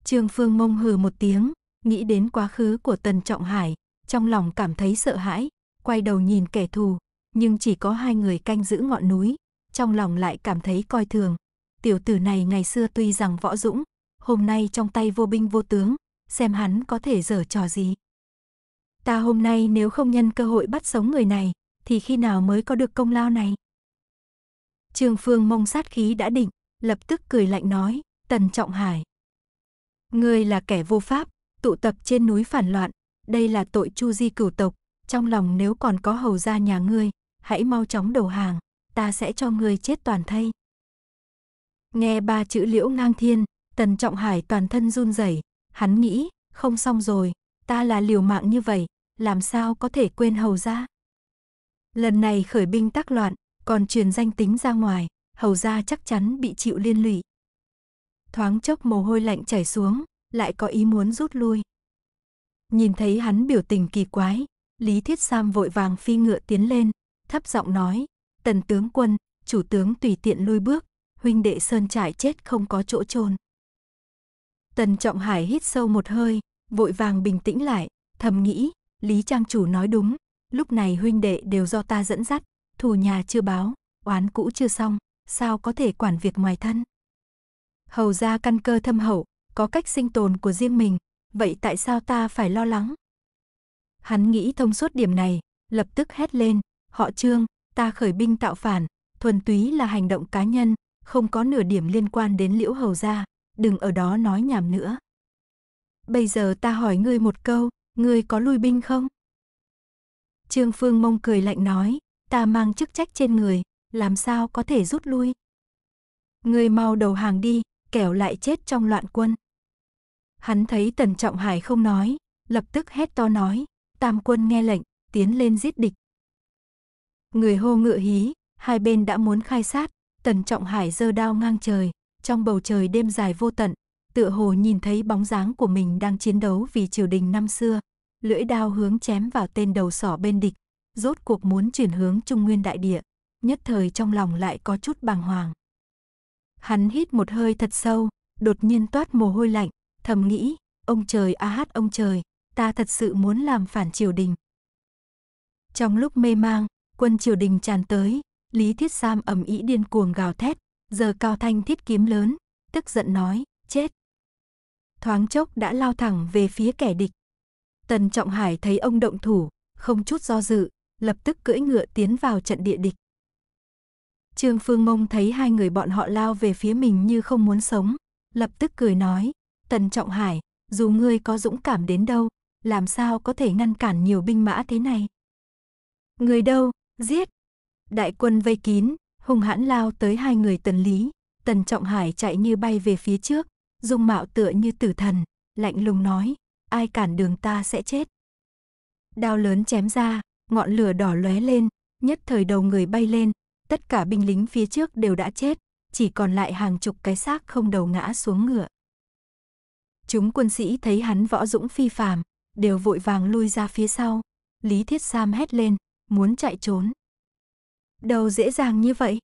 Trương Phương mông hừ một tiếng, nghĩ đến quá khứ của Tần Trọng Hải, trong lòng cảm thấy sợ hãi, quay đầu nhìn kẻ thù, nhưng chỉ có hai người canh giữ ngọn núi, trong lòng lại cảm thấy coi thường, tiểu tử này ngày xưa tuy rằng võ dũng, hôm nay trong tay vô binh vô tướng, xem hắn có thể dở trò gì. Ta hôm nay nếu không nhân cơ hội bắt sống người này, thì khi nào mới có được công lao này? Trường Phương mông sát khí đã định, lập tức cười lạnh nói, Tần Trọng Hải. Ngươi là kẻ vô pháp, tụ tập trên núi phản loạn, đây là tội chu di cửu tộc, trong lòng nếu còn có hầu gia nhà ngươi, hãy mau chóng đầu hàng, ta sẽ cho ngươi chết toàn thây. Nghe ba chữ liễu ngang thiên, tần trọng hải toàn thân run rẩy hắn nghĩ, không xong rồi, ta là liều mạng như vậy, làm sao có thể quên hầu ra. Lần này khởi binh tác loạn, còn truyền danh tính ra ngoài, hầu ra chắc chắn bị chịu liên lụy. Thoáng chốc mồ hôi lạnh chảy xuống, lại có ý muốn rút lui. Nhìn thấy hắn biểu tình kỳ quái, Lý Thiết Sam vội vàng phi ngựa tiến lên, thấp giọng nói, tần tướng quân, chủ tướng tùy tiện lui bước, huynh đệ sơn trại chết không có chỗ chôn. Tần Trọng Hải hít sâu một hơi, vội vàng bình tĩnh lại, thầm nghĩ, Lý Trang chủ nói đúng, lúc này huynh đệ đều do ta dẫn dắt, thù nhà chưa báo, oán cũ chưa xong, sao có thể quản việc ngoài thân. Hầu ra căn cơ thâm hậu, có cách sinh tồn của riêng mình, vậy tại sao ta phải lo lắng? Hắn nghĩ thông suốt điểm này, lập tức hét lên, họ trương, ta khởi binh tạo phản, thuần túy là hành động cá nhân, không có nửa điểm liên quan đến liễu hầu gia. đừng ở đó nói nhảm nữa. Bây giờ ta hỏi ngươi một câu, ngươi có lui binh không? Trương Phương mông cười lạnh nói, ta mang chức trách trên người, làm sao có thể rút lui? Ngươi mau đầu hàng đi, kẻo lại chết trong loạn quân. Hắn thấy Tần Trọng Hải không nói, lập tức hét to nói, tam quân nghe lệnh, tiến lên giết địch. Người hô ngựa hí, hai bên đã muốn khai sát, Tần Trọng Hải giơ đao ngang trời, trong bầu trời đêm dài vô tận, tựa hồ nhìn thấy bóng dáng của mình đang chiến đấu vì triều đình năm xưa, lưỡi đao hướng chém vào tên đầu sỏ bên địch, rốt cuộc muốn chuyển hướng Trung Nguyên đại địa, nhất thời trong lòng lại có chút bàng hoàng. Hắn hít một hơi thật sâu, đột nhiên toát mồ hôi lạnh, thầm nghĩ, ông trời a à hát ông trời, ta thật sự muốn làm phản triều đình. Trong lúc mê mang, quân triều đình tràn tới, Lý Thiết Sam ầm ĩ điên cuồng gào thét, giờ cao thanh thiết kiếm lớn, tức giận nói, chết. Thoáng chốc đã lao thẳng về phía kẻ địch. Tần Trọng Hải thấy ông động thủ, không chút do dự, lập tức cưỡi ngựa tiến vào trận địa địch. Trương Phương Mông thấy hai người bọn họ lao về phía mình như không muốn sống, lập tức cười nói, Tần Trọng Hải, dù ngươi có dũng cảm đến đâu, làm sao có thể ngăn cản nhiều binh mã thế này? Người đâu, giết! Đại quân vây kín, hung hãn lao tới hai người Tần Lý, Tần Trọng Hải chạy như bay về phía trước, dung mạo tựa như tử thần, lạnh lùng nói, ai cản đường ta sẽ chết. Đao lớn chém ra, ngọn lửa đỏ lóe lên, nhất thời đầu người bay lên, tất cả binh lính phía trước đều đã chết, chỉ còn lại hàng chục cái xác không đầu ngã xuống ngựa. Chúng quân sĩ thấy hắn võ dũng phi phàm, đều vội vàng lui ra phía sau. Lý Thiết Sam hét lên, muốn chạy trốn đâu dễ dàng như vậy.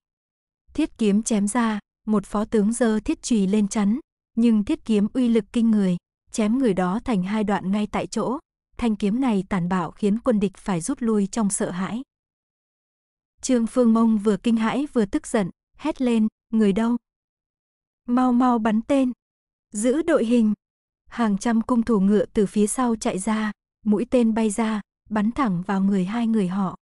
Thiết kiếm chém ra, một phó tướng giơ thiết chùy lên chắn, nhưng thiết kiếm uy lực kinh người, chém người đó thành hai đoạn ngay tại chỗ. Thanh kiếm này tàn bạo khiến quân địch phải rút lui trong sợ hãi. Trương Phương Mông vừa kinh hãi vừa tức giận, hét lên, người đâu? Mau mau bắn tên, giữ đội hình. Hàng trăm cung thủ ngựa từ phía sau chạy ra, mũi tên bay ra, bắn thẳng vào người hai người họ.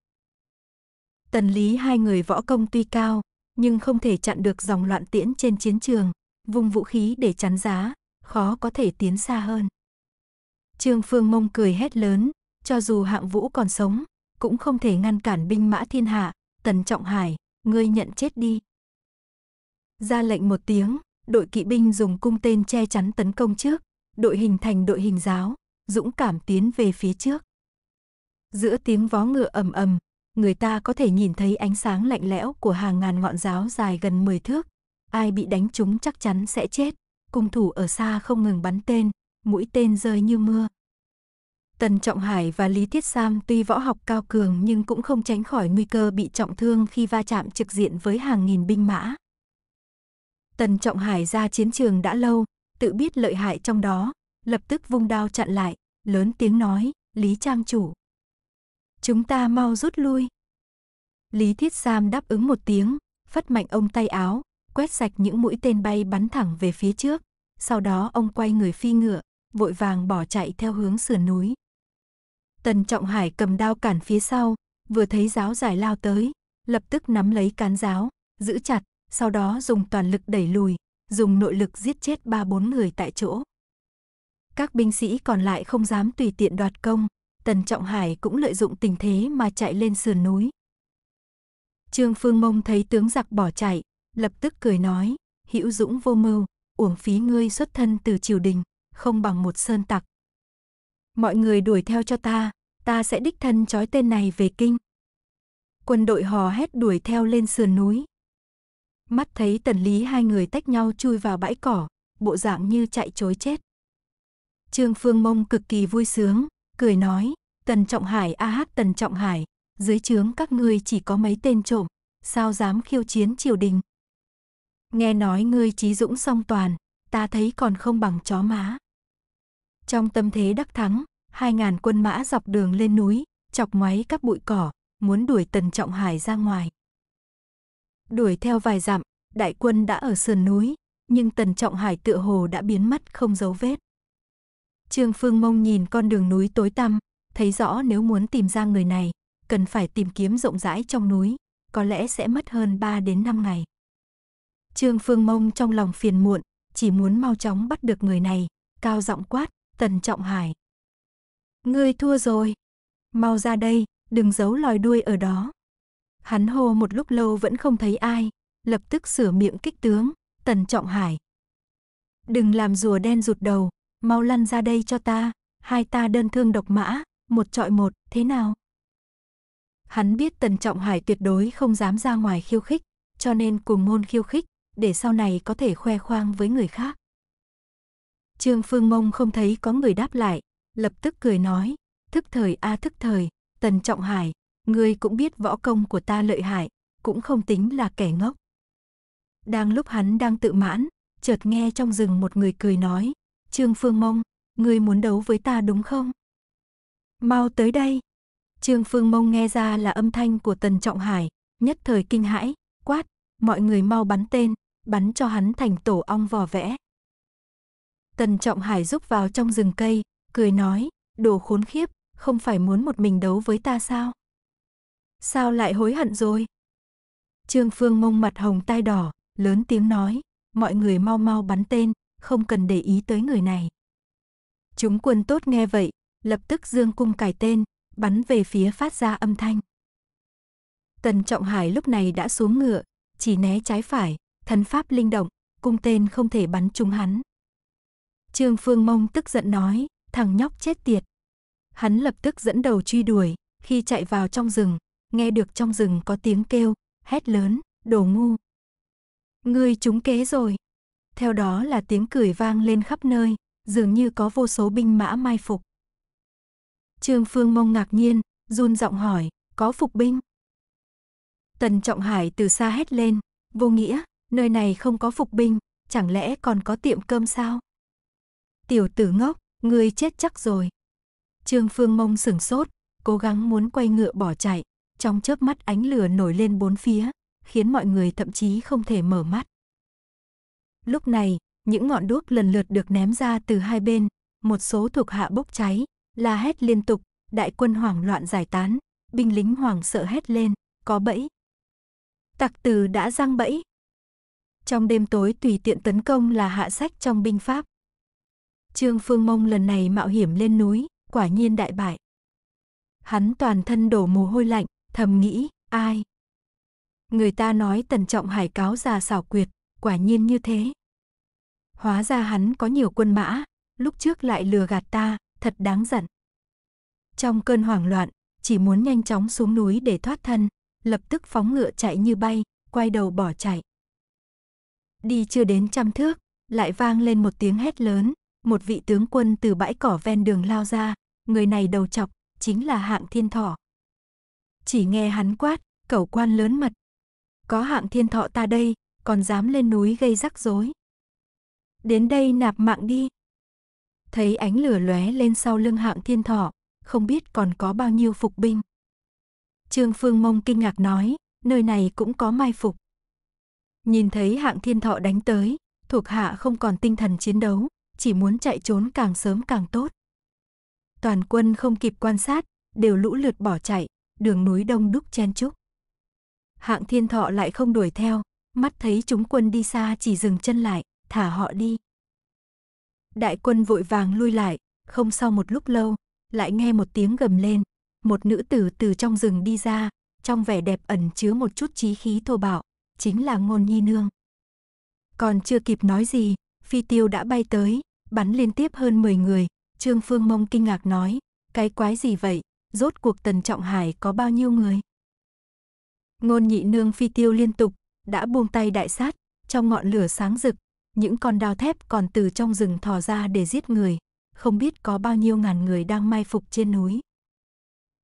Tần Lý hai người võ công tuy cao, nhưng không thể chặn được dòng loạn tiễn trên chiến trường, vùng vũ khí để chắn giá, khó có thể tiến xa hơn. Trương Phương Mông cười hét lớn, cho dù hạng vũ còn sống, cũng không thể ngăn cản binh mã thiên hạ, Tần Trọng Hải, ngươi nhận chết đi. Ra lệnh một tiếng, đội kỵ binh dùng cung tên che chắn tấn công trước, đội hình thành đội hình giáo, dũng cảm tiến về phía trước. Giữa tiếng vó ngựa ầm ầm, người ta có thể nhìn thấy ánh sáng lạnh lẽo của hàng ngàn ngọn giáo dài gần 10 thước. Ai bị đánh trúng chắc chắn sẽ chết. Cung thủ ở xa không ngừng bắn tên, mũi tên rơi như mưa. Tần Trọng Hải và Lý Thiết Sam tuy võ học cao cường nhưng cũng không tránh khỏi nguy cơ bị trọng thương khi va chạm trực diện với hàng nghìn binh mã. Tần Trọng Hải ra chiến trường đã lâu, tự biết lợi hại trong đó, lập tức vung đao chặn lại, lớn tiếng nói, Lý Trang Chủ, Chúng ta mau rút lui. Lý Thiết Sam đáp ứng một tiếng, phất mạnh ông tay áo, quét sạch những mũi tên bay bắn thẳng về phía trước. Sau đó ông quay người phi ngựa, vội vàng bỏ chạy theo hướng sườn núi. Tần Trọng Hải cầm đao cản phía sau, vừa thấy giáo giải lao tới, lập tức nắm lấy cán giáo, giữ chặt, sau đó dùng toàn lực đẩy lùi, dùng nội lực giết chết ba bốn người tại chỗ. Các binh sĩ còn lại không dám tùy tiện đoạt công, Tần Trọng Hải cũng lợi dụng tình thế mà chạy lên sườn núi. Trương Phương Mông thấy tướng giặc bỏ chạy, lập tức cười nói, hữu dũng vô mưu, uổng phí ngươi xuất thân từ triều đình, không bằng một sơn tặc. Mọi người đuổi theo cho ta, ta sẽ đích thân trói tên này về kinh. Quân đội hò hét đuổi theo lên sườn núi. Mắt thấy tần lý hai người tách nhau chui vào bãi cỏ, bộ dạng như chạy chối chết. Trương Phương Mông cực kỳ vui sướng, cười nói, Tần Trọng Hải a hát Tần Trọng Hải, dưới trướng các ngươi chỉ có mấy tên trộm, sao dám khiêu chiến triều đình. Nghe nói ngươi trí dũng song toàn, ta thấy còn không bằng chó má. Trong tâm thế đắc thắng, hai ngàn quân mã dọc đường lên núi, chọc ngoáy các bụi cỏ, muốn đuổi Tần Trọng Hải ra ngoài. Đuổi theo vài dặm, đại quân đã ở sườn núi, nhưng Tần Trọng Hải tựa hồ đã biến mất không dấu vết. Trương Phương Mông nhìn con đường núi tối tăm, thấy rõ nếu muốn tìm ra người này, cần phải tìm kiếm rộng rãi trong núi, có lẽ sẽ mất hơn 3 đến 5 ngày. Trương Phương Mông trong lòng phiền muộn, chỉ muốn mau chóng bắt được người này, cao giọng quát, Tần Trọng Hải. Ngươi thua rồi, mau ra đây, đừng giấu lòi đuôi ở đó. Hắn hô một lúc lâu vẫn không thấy ai, lập tức sửa miệng kích tướng, Tần Trọng Hải. Đừng làm rùa đen rụt đầu, mau lăn ra đây cho ta, hai ta đơn thương độc mã, một trọi một, thế nào? Hắn biết Tần Trọng Hải tuyệt đối không dám ra ngoài khiêu khích, cho nên cùng môn khiêu khích, để sau này có thể khoe khoang với người khác. Trương Phương Mông không thấy có người đáp lại, lập tức cười nói, thức thời a à, thức thời, Tần Trọng Hải, ngươi cũng biết võ công của ta lợi hại, cũng không tính là kẻ ngốc. Đang lúc hắn đang tự mãn, chợt nghe trong rừng một người cười nói, Trương Phương Mông, ngươi muốn đấu với ta đúng không? Mau tới đây. Trương Phương Mông nghe ra là âm thanh của Tần Trọng Hải, nhất thời kinh hãi, quát, mọi người mau bắn tên, bắn cho hắn thành tổ ong vò vẽ. Tần Trọng Hải rúc vào trong rừng cây, cười nói, đồ khốn khiếp, không phải muốn một mình đấu với ta sao? Sao lại hối hận rồi? Trương Phương Mông mặt hồng tai đỏ, lớn tiếng nói, mọi người mau mau bắn tên, không cần để ý tới người này. Chúng quân tốt nghe vậy, lập tức dương cung cài tên, bắn về phía phát ra âm thanh. Tần Trọng Hải lúc này đã xuống ngựa, chỉ né trái phải, thần pháp linh động, cung tên không thể bắn trúng hắn. Trương Phương Mông tức giận nói, thằng nhóc chết tiệt. Hắn lập tức dẫn đầu truy đuổi, khi chạy vào trong rừng, nghe được trong rừng có tiếng kêu, hét lớn, đồ ngu. Ngươi trúng kế rồi theo đó là tiếng cười vang lên khắp nơi, dường như có vô số binh mã mai phục. Trương Phương Mông ngạc nhiên, run giọng hỏi, có phục binh? Tần Trọng Hải từ xa hét lên, vô nghĩa, nơi này không có phục binh, chẳng lẽ còn có tiệm cơm sao? Tiểu tử ngốc, ngươi chết chắc rồi. Trương Phương Mông sửng sốt, cố gắng muốn quay ngựa bỏ chạy, trong chớp mắt ánh lửa nổi lên bốn phía, khiến mọi người thậm chí không thể mở mắt. Lúc này, những ngọn đuốc lần lượt được ném ra từ hai bên, một số thuộc hạ bốc cháy, la hét liên tục, đại quân hoảng loạn giải tán, binh lính hoảng sợ hét lên, có bẫy. Tặc tử đã giăng bẫy. Trong đêm tối tùy tiện tấn công là hạ sách trong binh pháp. Trương Phương Mông lần này mạo hiểm lên núi, quả nhiên đại bại. Hắn toàn thân đổ mồ hôi lạnh, thầm nghĩ, ai? Người ta nói tần trọng hải cáo già xảo quyệt, quả nhiên như thế. Hóa ra hắn có nhiều quân mã, lúc trước lại lừa gạt ta, thật đáng giận. Trong cơn hoảng loạn, chỉ muốn nhanh chóng xuống núi để thoát thân, lập tức phóng ngựa chạy như bay, quay đầu bỏ chạy. Đi chưa đến trăm thước, lại vang lên một tiếng hét lớn, một vị tướng quân từ bãi cỏ ven đường lao ra, người này đầu chọc, chính là hạng thiên thọ. Chỉ nghe hắn quát, cẩu quan lớn mật. Có hạng thiên thọ ta đây, còn dám lên núi gây rắc rối. Đến đây nạp mạng đi. Thấy ánh lửa lóe lên sau lưng hạng thiên thọ, không biết còn có bao nhiêu phục binh. Trương Phương Mông kinh ngạc nói, nơi này cũng có mai phục. Nhìn thấy hạng thiên thọ đánh tới, thuộc hạ không còn tinh thần chiến đấu, chỉ muốn chạy trốn càng sớm càng tốt. Toàn quân không kịp quan sát, đều lũ lượt bỏ chạy, đường núi đông đúc chen chúc. Hạng thiên thọ lại không đuổi theo, mắt thấy chúng quân đi xa chỉ dừng chân lại, thả họ đi. Đại quân vội vàng lui lại, không sau một lúc lâu, lại nghe một tiếng gầm lên, một nữ tử từ trong rừng đi ra, trong vẻ đẹp ẩn chứa một chút trí khí thô bạo, chính là Ngôn Nhi nương. Còn chưa kịp nói gì, phi tiêu đã bay tới, bắn liên tiếp hơn 10 người, Trương Phương Mông kinh ngạc nói, cái quái gì vậy, rốt cuộc Tần Trọng Hải có bao nhiêu người? Ngôn nhị nương phi tiêu liên tục, đã buông tay đại sát, trong ngọn lửa sáng rực, những con đao thép còn từ trong rừng thò ra để giết người, không biết có bao nhiêu ngàn người đang mai phục trên núi.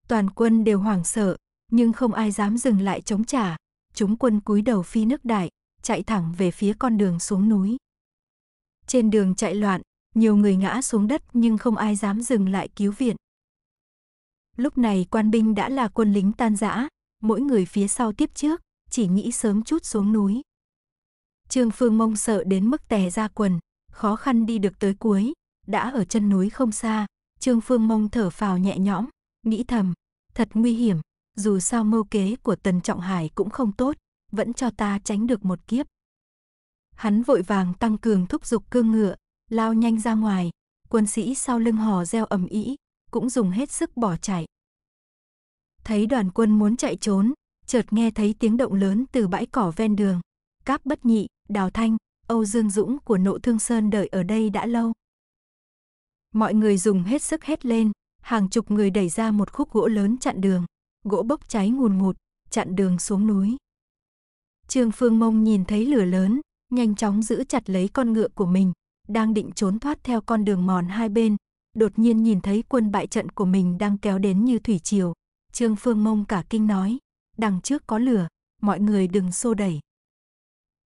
Toàn quân đều hoảng sợ, nhưng không ai dám dừng lại chống trả, chúng quân cúi đầu phi nước đại, chạy thẳng về phía con đường xuống núi. Trên đường chạy loạn, nhiều người ngã xuống đất nhưng không ai dám dừng lại cứu viện. Lúc này quan binh đã là quân lính tan rã, mỗi người phía sau tiếp trước, chỉ nghĩ sớm chút xuống núi. Trương Phương Mông sợ đến mức tè ra quần, khó khăn đi được tới cuối, đã ở chân núi không xa, Trương Phương Mông thở phào nhẹ nhõm, nghĩ thầm, thật nguy hiểm, dù sao mưu kế của Tần Trọng Hải cũng không tốt, vẫn cho ta tránh được một kiếp. Hắn vội vàng tăng cường thúc giục cương ngựa, lao nhanh ra ngoài, quân sĩ sau lưng hò reo ầm ĩ, cũng dùng hết sức bỏ chạy. Thấy đoàn quân muốn chạy trốn, chợt nghe thấy tiếng động lớn từ bãi cỏ ven đường. Cáp bất nhị, Đào Thanh, Âu Dương Dũng của nộ thương Sơn đợi ở đây đã lâu. Mọi người dùng hết sức hét lên, hàng chục người đẩy ra một khúc gỗ lớn chặn đường, gỗ bốc cháy ngùn ngụt, chặn đường xuống núi. Trương Phương Mông nhìn thấy lửa lớn, nhanh chóng giữ chặt lấy con ngựa của mình, đang định trốn thoát theo con đường mòn hai bên, đột nhiên nhìn thấy quân bại trận của mình đang kéo đến như thủy triều, Trương Phương Mông cả kinh nói, đằng trước có lửa, mọi người đừng xô đẩy.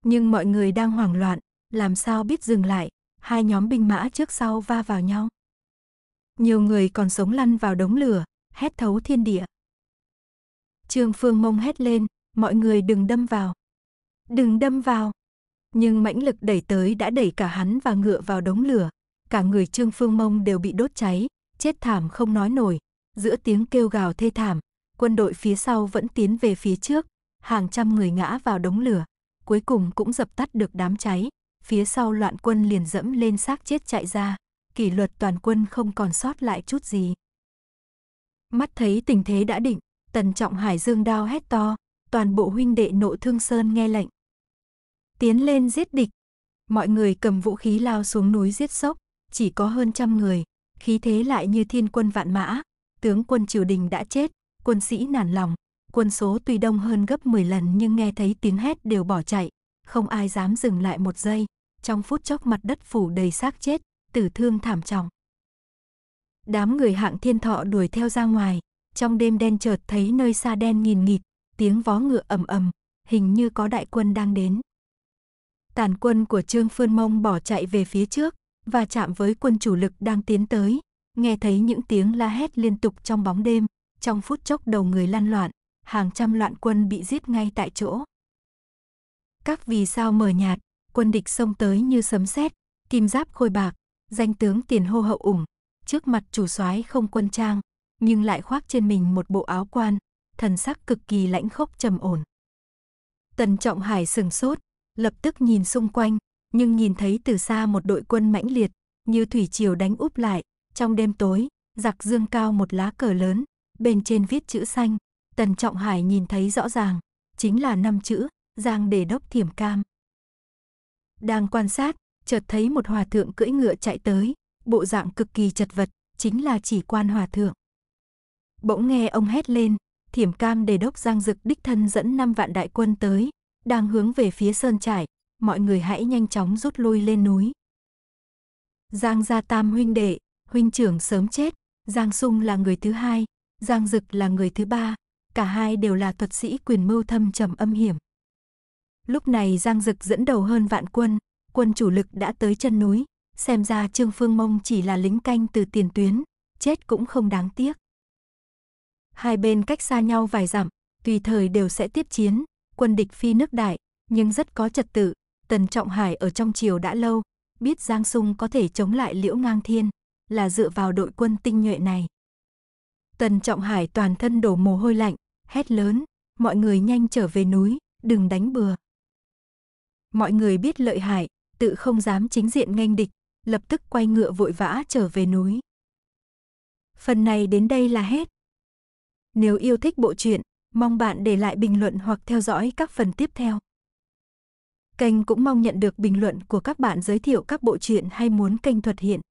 Nhưng mọi người đang hoảng loạn, làm sao biết dừng lại, hai nhóm binh mã trước sau va vào nhau. Nhiều người còn sống lăn vào đống lửa, hét thấu thiên địa. Trương Phương Mông hét lên, mọi người đừng đâm vào. Đừng đâm vào. Nhưng mãnh lực đẩy tới đã đẩy cả hắn và ngựa vào đống lửa. Cả người Trương Phương Mông đều bị đốt cháy, chết thảm không nói nổi. Giữa tiếng kêu gào thê thảm, quân đội phía sau vẫn tiến về phía trước, hàng trăm người ngã vào đống lửa, cuối cùng cũng dập tắt được đám cháy, phía sau loạn quân liền dẫm lên xác chết chạy ra, kỷ luật toàn quân không còn sót lại chút gì. Mắt thấy tình thế đã định, Tần Trọng Hải dương đao hét to, toàn bộ huynh đệ nộ thương sơn nghe lệnh. Tiến lên giết địch, mọi người cầm vũ khí lao xuống núi giết sốc, chỉ có hơn trăm người, khí thế lại như thiên quân vạn mã, tướng quân triều đình đã chết, quân sĩ nản lòng, quân số tuy đông hơn gấp 10 lần nhưng nghe thấy tiếng hét đều bỏ chạy, không ai dám dừng lại một giây, trong phút chốc mặt đất phủ đầy xác chết, tử thương thảm trọng. Đám người hạng thiên thọ đuổi theo ra ngoài, trong đêm đen chợt thấy nơi xa đen nghìn nghịt, tiếng vó ngựa ầm ầm, hình như có đại quân đang đến. Tàn quân của Trương Phương Mông bỏ chạy về phía trước, và chạm với quân chủ lực đang tiến tới, nghe thấy những tiếng la hét liên tục trong bóng đêm, trong phút chốc đầu người lăn loạn, hàng trăm loạn quân bị giết ngay tại chỗ. Các vì sao mờ nhạt, quân địch xông tới như sấm sét, kim giáp khôi bạc, danh tướng tiền hô hậu ủng, trước mặt chủ soái không quân trang, nhưng lại khoác trên mình một bộ áo quan, thần sắc cực kỳ lãnh khốc trầm ổn. Tần Trọng Hải sừng sốt, lập tức nhìn xung quanh, nhưng nhìn thấy từ xa một đội quân mãnh liệt, như thủy triều đánh úp lại, trong đêm tối, giặc dương cao một lá cờ lớn, bên trên viết chữ xanh, Tần Trọng Hải nhìn thấy rõ ràng, chính là năm chữ, Giang Đề Đốc Thiểm Cam. Đang quan sát, chợt thấy một hòa thượng cưỡi ngựa chạy tới, bộ dạng cực kỳ chật vật, chính là chỉ quan hòa thượng. Bỗng nghe ông hét lên, Thiểm Cam Đề Đốc Giang Dực đích thân dẫn 5 vạn đại quân tới, đang hướng về phía sơn trải, mọi người hãy nhanh chóng rút lui lên núi. Giang gia tam huynh đệ, huynh trưởng sớm chết, Giang Sung là người thứ hai, Giang Dực là người thứ ba, cả hai đều là thuật sĩ quyền mưu thâm trầm âm hiểm. Lúc này Giang Dực dẫn đầu hơn vạn quân, quân chủ lực đã tới chân núi, xem ra Trương Phương Mông chỉ là lính canh từ tiền tuyến, chết cũng không đáng tiếc. Hai bên cách xa nhau vài dặm, tùy thời đều sẽ tiếp chiến, quân địch phi nước đại, nhưng rất có trật tự, Tần Trọng Hải ở trong triều đã lâu, biết Giang Sung có thể chống lại Liễu Ngang Thiên, là dựa vào đội quân tinh nhuệ này. Tần Trọng Hải toàn thân đổ mồ hôi lạnh, hét lớn, mọi người nhanh trở về núi, đừng đánh bừa. Mọi người biết lợi hại, tự không dám chính diện nghênh địch, lập tức quay ngựa vội vã trở về núi. Phần này đến đây là hết. Nếu yêu thích bộ truyện, mong bạn để lại bình luận hoặc theo dõi các phần tiếp theo. Kênh cũng mong nhận được bình luận của các bạn giới thiệu các bộ truyện hay muốn kênh thuật hiện.